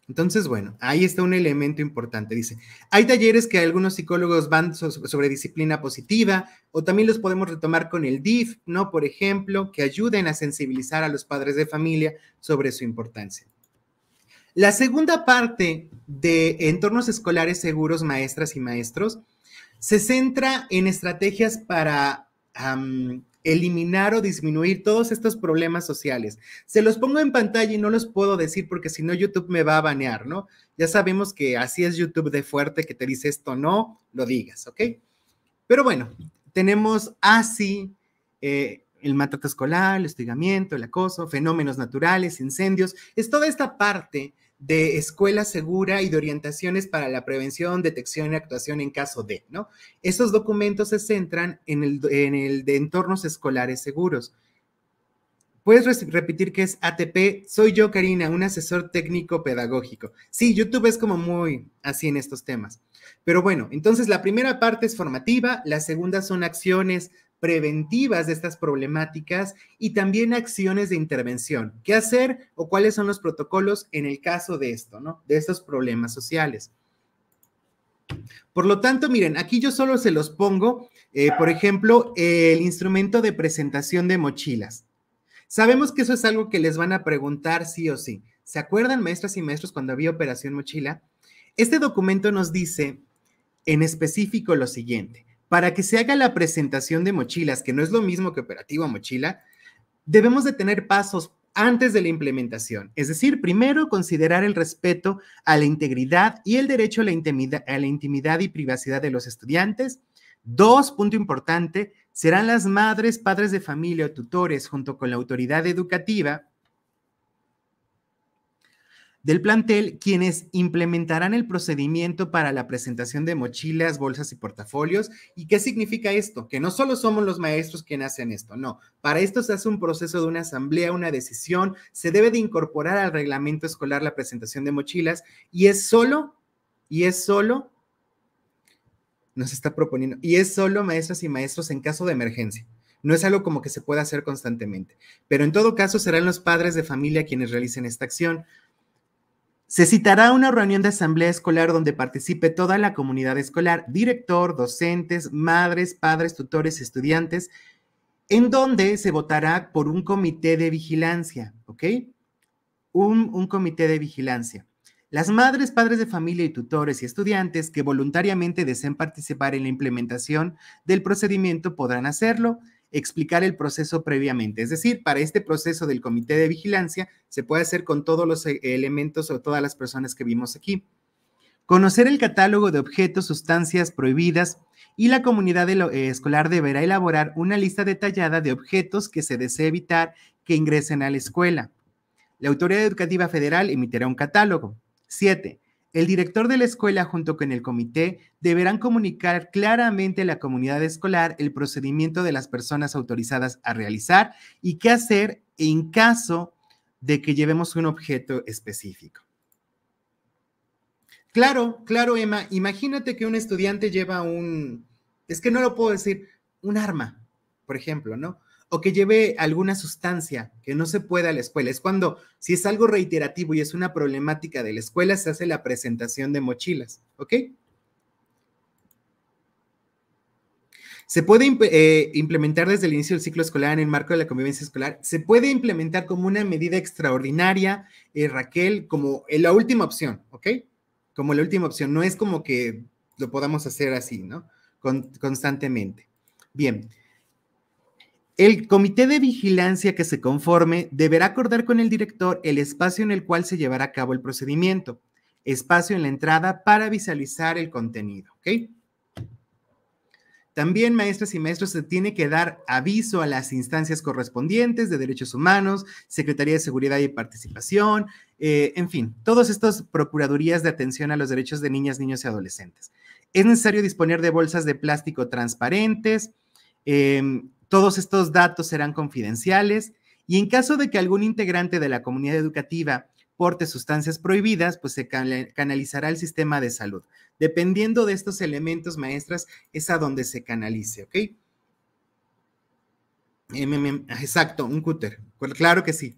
Entonces, bueno, ahí está un elemento importante. Dice, hay talleres que algunos psicólogos van sobre disciplina positiva o también los podemos retomar con el DIF, ¿no? Por ejemplo, que ayuden a sensibilizar a los padres de familia sobre su importancia. La segunda parte de entornos escolares seguros, maestras y maestros, se centra en estrategias para eliminar o disminuir todos estos problemas sociales. Se los pongo en pantalla y no los puedo decir porque si no YouTube me va a banear, ¿no? Ya sabemos que así es YouTube de fuerte que te dice esto no, lo digas, ¿ok? Pero bueno, tenemos así eh, el matato escolar, el estigamiento, el acoso, fenómenos naturales, incendios, es toda esta parte de escuela segura y de orientaciones para la prevención, detección y actuación en caso de, ¿no? Esos documentos se centran en el, de entornos escolares seguros. Puedes repetir que es ATP. Soy yo, Karina, un asesor técnico pedagógico. Sí, YouTube es como muy así en estos temas. Pero bueno, entonces la primera parte es formativa, la segunda son acciones preventivas de estas problemáticas y también acciones de intervención. ¿Qué hacer o cuáles son los protocolos en el caso de esto, De estos problemas sociales. Por lo tanto, miren, aquí yo solo se los pongo, eh, por ejemplo, el instrumento de presentación de mochilas. Sabemos que eso es algo que les van a preguntar sí o sí. ¿Se acuerdan, maestras y maestros, cuando había Operación Mochila? Este documento nos dice en específico lo siguiente para que se haga la presentación de mochilas, que no es lo mismo que operativo a mochila, debemos de tener pasos antes de la implementación. Es decir, primero considerar el respeto a la integridad y el derecho a la intimidad, a la intimidad y privacidad de los estudiantes. Dos, punto importante, serán las madres, padres de familia o tutores, junto con la autoridad educativa, del plantel quienes implementarán el procedimiento para la presentación de mochilas, bolsas y portafolios. ¿Y qué significa esto? Que no solo somos los maestros quienes hacen esto, no. Para esto se hace un proceso de una asamblea, una decisión, se debe de incorporar al reglamento escolar la presentación de mochilas y es solo, y es solo, nos está proponiendo, y es solo maestras y maestros en caso de emergencia. No es algo como que se pueda hacer constantemente, pero en todo caso serán los padres de familia quienes realicen esta acción. Se citará una reunión de asamblea escolar donde participe toda la comunidad escolar, director, docentes, madres, padres, tutores, estudiantes, en donde se votará por un comité de vigilancia, ¿ok? Un, un, comité de vigilancia. Las madres, padres de familia y tutores y estudiantes que voluntariamente deseen participar en la implementación del procedimiento podrán hacerlo explicar el proceso previamente. Es decir, para este proceso del comité de vigilancia se puede hacer con todos los eh, elementos o todas las personas que vimos aquí. Conocer el catálogo de objetos, sustancias prohibidas y la comunidad eh, escolar deberá elaborar una lista detallada de objetos que se desee evitar que ingresen a la escuela. La Autoridad Educativa Federal emitirá un catálogo. 7. El director de la escuela junto con el comité deberán comunicar claramente a la comunidad escolar el procedimiento de las personas autorizadas a realizar y qué hacer en caso de que llevemos un objeto específico. Claro, claro, Emma, imagínate que un estudiante lleva un, es que no lo puedo decir, un arma, por ejemplo, ¿no? o que lleve alguna sustancia que no se pueda a la escuela. Es cuando, si es algo reiterativo y es una problemática de la escuela, se hace la presentación de mochilas, ¿ok? ¿Se puede eh, implementar desde el inicio del ciclo escolar en el marco de la convivencia escolar? ¿Se puede implementar como una medida extraordinaria, eh, Raquel, como eh, la última opción, ¿ok? Como la última opción, no es como que lo podamos hacer así, ¿no? constantemente. Bien. El comité de vigilancia que se conforme deberá acordar con el director el espacio en el cual se llevará a cabo el procedimiento, espacio en la entrada para visualizar el contenido. ¿okay? También, maestras y maestros, se tiene que dar aviso a las instancias correspondientes de derechos humanos, Secretaría de Seguridad y Participación, eh, en fin, todas estas procuradurías de atención a los derechos de niñas, niños y adolescentes. Es necesario disponer de bolsas de plástico transparentes, em, todos estos datos serán confidenciales y en caso de que algún integrante de la comunidad educativa porte sustancias prohibidas, pues se canalizará el sistema de salud. Dependiendo de estos elementos, maestras, es a donde se canalice, ¿ok? Eh, exacto, un cúter. Claro que sí.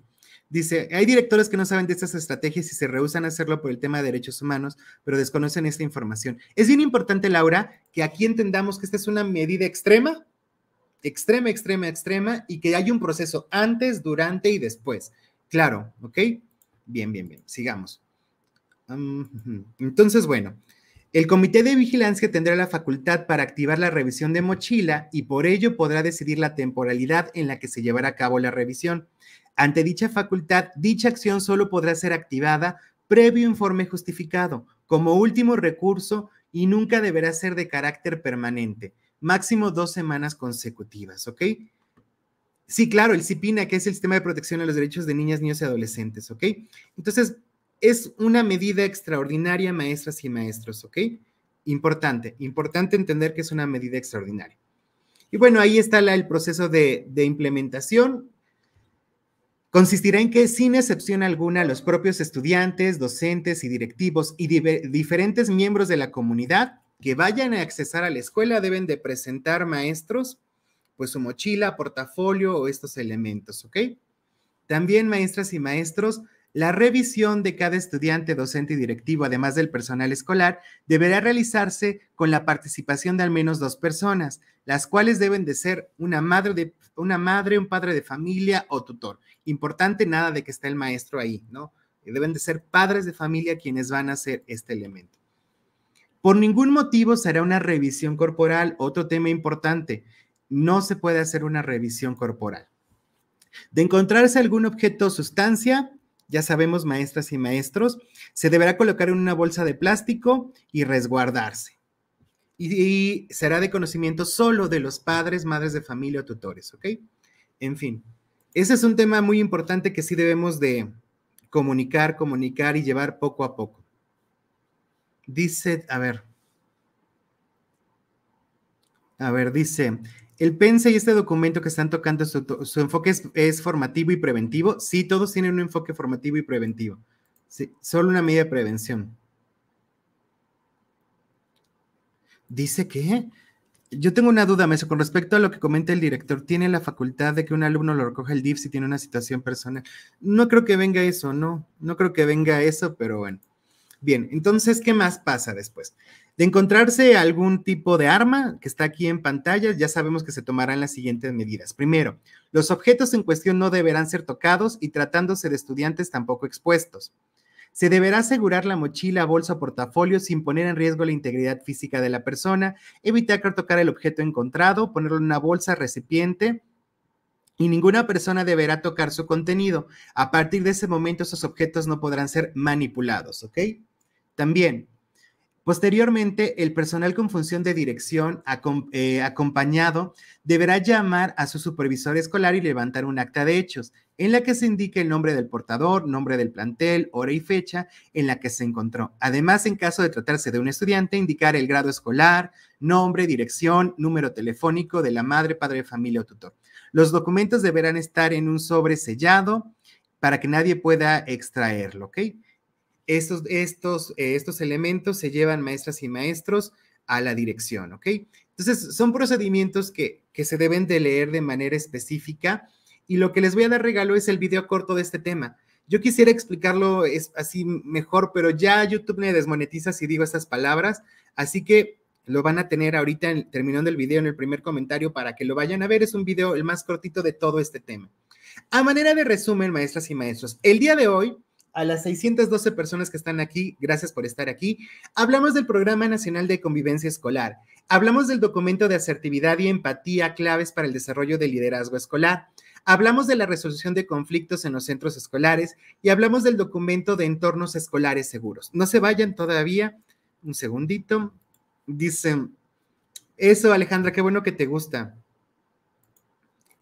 Dice, hay directores que no saben de estas estrategias y se rehusan a hacerlo por el tema de derechos humanos, pero desconocen esta información. Es bien importante, Laura, que aquí entendamos que esta es una medida extrema extrema, extrema, extrema y que hay un proceso antes, durante y después. Claro, ¿ok? Bien, bien, bien, sigamos. entonces, bueno, el comité de vigilancia tendrá la facultad para activar la revisión de mochila y por ello podrá decidir la temporalidad en la que se llevará a cabo la revisión. Ante dicha facultad, dicha acción solo podrá ser activada previo informe justificado, como último recurso y nunca deberá ser de carácter permanente máximo dos semanas consecutivas, ¿ok? Sí, claro, el CIPINA, que es el sistema de protección a los derechos de niñas, niños y adolescentes, ¿ok? Entonces, es una medida extraordinaria, maestras y maestros, ¿ok? Importante, importante entender que es una medida extraordinaria. Y bueno, ahí está el proceso de, implementación. Consistirá en que, sin excepción alguna, los propios estudiantes, docentes y directivos y diferentes miembros de la comunidad que vayan a accesar a la escuela deben de presentar maestros, pues su mochila, portafolio o estos elementos, ¿ok? También maestras y maestros, la revisión de cada estudiante, docente y directivo, además del personal escolar, deberá realizarse con la participación de al menos dos personas, las cuales deben de ser una madre, de, una madre un padre de familia o tutor. Importante nada de que esté el maestro ahí, ¿no? Deben de ser padres de familia quienes van a hacer este elemento. Por ningún motivo será una revisión corporal, otro tema importante. No se puede hacer una revisión corporal. De encontrarse algún objeto o sustancia, ya sabemos maestras y maestros, se deberá colocar en una bolsa de plástico y resguardarse. Y, será de conocimiento solo de los padres, madres de familia o tutores, ¿ok? En fin, ese es un tema muy importante que sí debemos de comunicar, comunicar y llevar poco a poco. Dice, a ver. A ver, dice, el PENSE y este documento que están tocando, su, enfoque es, formativo y preventivo. Sí, todos tienen un enfoque formativo y preventivo. Sí, solo una medida de prevención. Dice que yo tengo una duda, Meso, con respecto a lo que comenta el director. ¿Tiene la facultad de que un alumno lo recoja el DIF si tiene una situación personal? No creo que venga eso, no. No creo que venga eso, pero bueno. Bien, entonces, ¿qué más pasa después? De encontrarse algún tipo de arma que está aquí en pantalla, ya sabemos que se tomarán las siguientes medidas. Primero, los objetos en cuestión no deberán ser tocados y tratándose de estudiantes tampoco expuestos. Se deberá asegurar la mochila, bolsa o portafolio sin poner en riesgo la integridad física de la persona, evitar tocar el objeto encontrado, ponerlo en una bolsa, recipiente, y ninguna persona deberá tocar su contenido. A partir de ese momento, esos objetos no podrán ser manipulados, ¿ok? También, posteriormente, el personal con función de dirección eh, acompañado deberá llamar a su supervisor escolar y levantar un acta de hechos en la que se indique el nombre del portador, nombre del plantel, hora y fecha en la que se encontró. Además, en caso de tratarse de un estudiante, indicar el grado escolar, nombre, dirección, número telefónico de la madre, padre de familia o tutor. Los documentos deberán estar en un sobre sellado para que nadie pueda extraerlo, ¿ok? Estos, estos, eh, estos elementos se llevan maestras y maestros a la dirección, ¿ok? Entonces, son procedimientos que, que se deben de leer de manera específica y lo que les voy a dar regalo es el video corto de este tema. Yo quisiera explicarlo es así mejor, pero ya YouTube me desmonetiza si digo estas palabras, así que lo van a tener ahorita en, terminando el video en el primer comentario para que lo vayan a ver. Es un video el más cortito de todo este tema. A manera de resumen, maestras y maestros, el día de hoy, a las 612 personas que están aquí, gracias por estar aquí, hablamos del Programa Nacional de Convivencia Escolar. Hablamos del documento de asertividad y empatía, claves para el desarrollo del liderazgo escolar. Hablamos de la resolución de conflictos en los centros escolares y hablamos del documento de entornos escolares seguros. No se vayan todavía. Un segundito. Dicen, eso Alejandra, qué bueno que te gusta.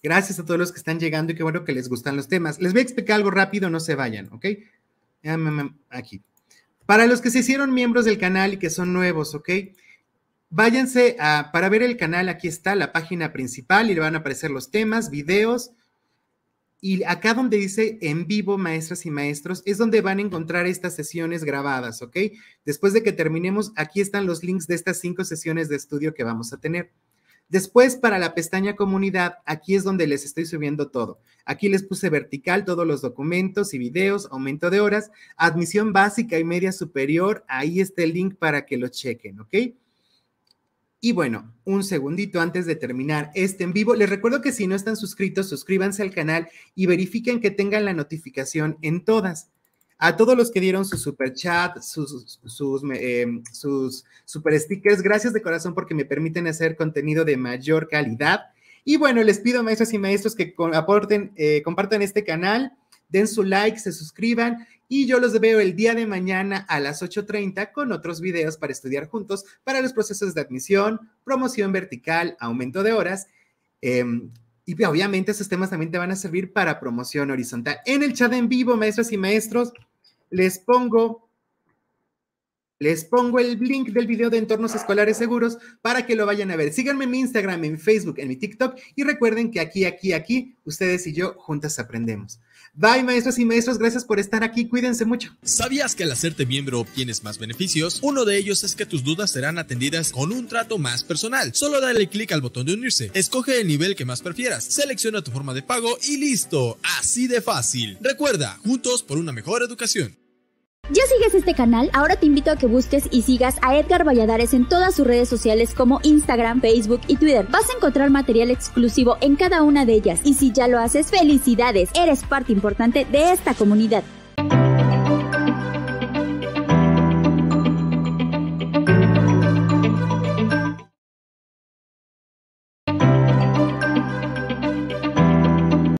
Gracias a todos los que están llegando y qué bueno que les gustan los temas. Les voy a explicar algo rápido, no se vayan, ¿ok? Ah, aquí. Para los que se hicieron miembros del canal y que son nuevos, ¿ok? Váyanse a, para ver el canal, aquí está la página principal y le van a aparecer los temas, videos, y acá donde dice en vivo, maestras y maestros, es donde van a encontrar estas sesiones grabadas, ¿ok? Después de que terminemos, aquí están los links de estas cinco sesiones de estudio que vamos a tener. Después, para la pestaña comunidad, aquí es donde les estoy subiendo todo. Aquí les puse vertical todos los documentos y videos, aumento de horas, admisión básica y media superior. Ahí está el link para que lo chequen, ¿ok? Y bueno, un segundito antes de terminar este en vivo, les recuerdo que si no están suscritos, suscríbanse al canal y verifiquen que tengan la notificación en todas. A todos los que dieron su super chat, sus, em, super stickers, gracias de corazón porque me permiten hacer contenido de mayor calidad. Y bueno, les pido maestros y maestros que aporten, eh, compartan este canal, den su like, se suscriban y yo los veo el día de mañana a las 8.30 con otros videos para estudiar juntos para los procesos de admisión, promoción vertical, aumento de horas. Em, y obviamente esos temas también te van a servir para promoción horizontal. En el chat en vivo, maestras y maestros, les pongo les pongo el link del video de entornos escolares seguros para que lo vayan a ver. Síganme en mi Instagram, en Facebook, en mi TikTok y recuerden que aquí, aquí, aquí, ustedes y yo juntas aprendemos. Bye, maestros y maestros, gracias por estar aquí, cuídense mucho. ¿Sabías que al hacerte miembro obtienes más beneficios? Uno de ellos es que tus dudas serán atendidas con un trato más personal. Solo dale clic al botón de unirse, escoge el nivel que más prefieras, selecciona tu forma de pago y listo, así de fácil. Recuerda, juntos por una mejor educación. Ya sigues este canal, ahora te invito a que busques y sigas a Edgar Valladares en todas sus redes sociales como Instagram, Facebook y Twitter. Vas a encontrar material exclusivo en cada una de ellas y si ya lo haces, felicidades, eres parte importante de esta comunidad.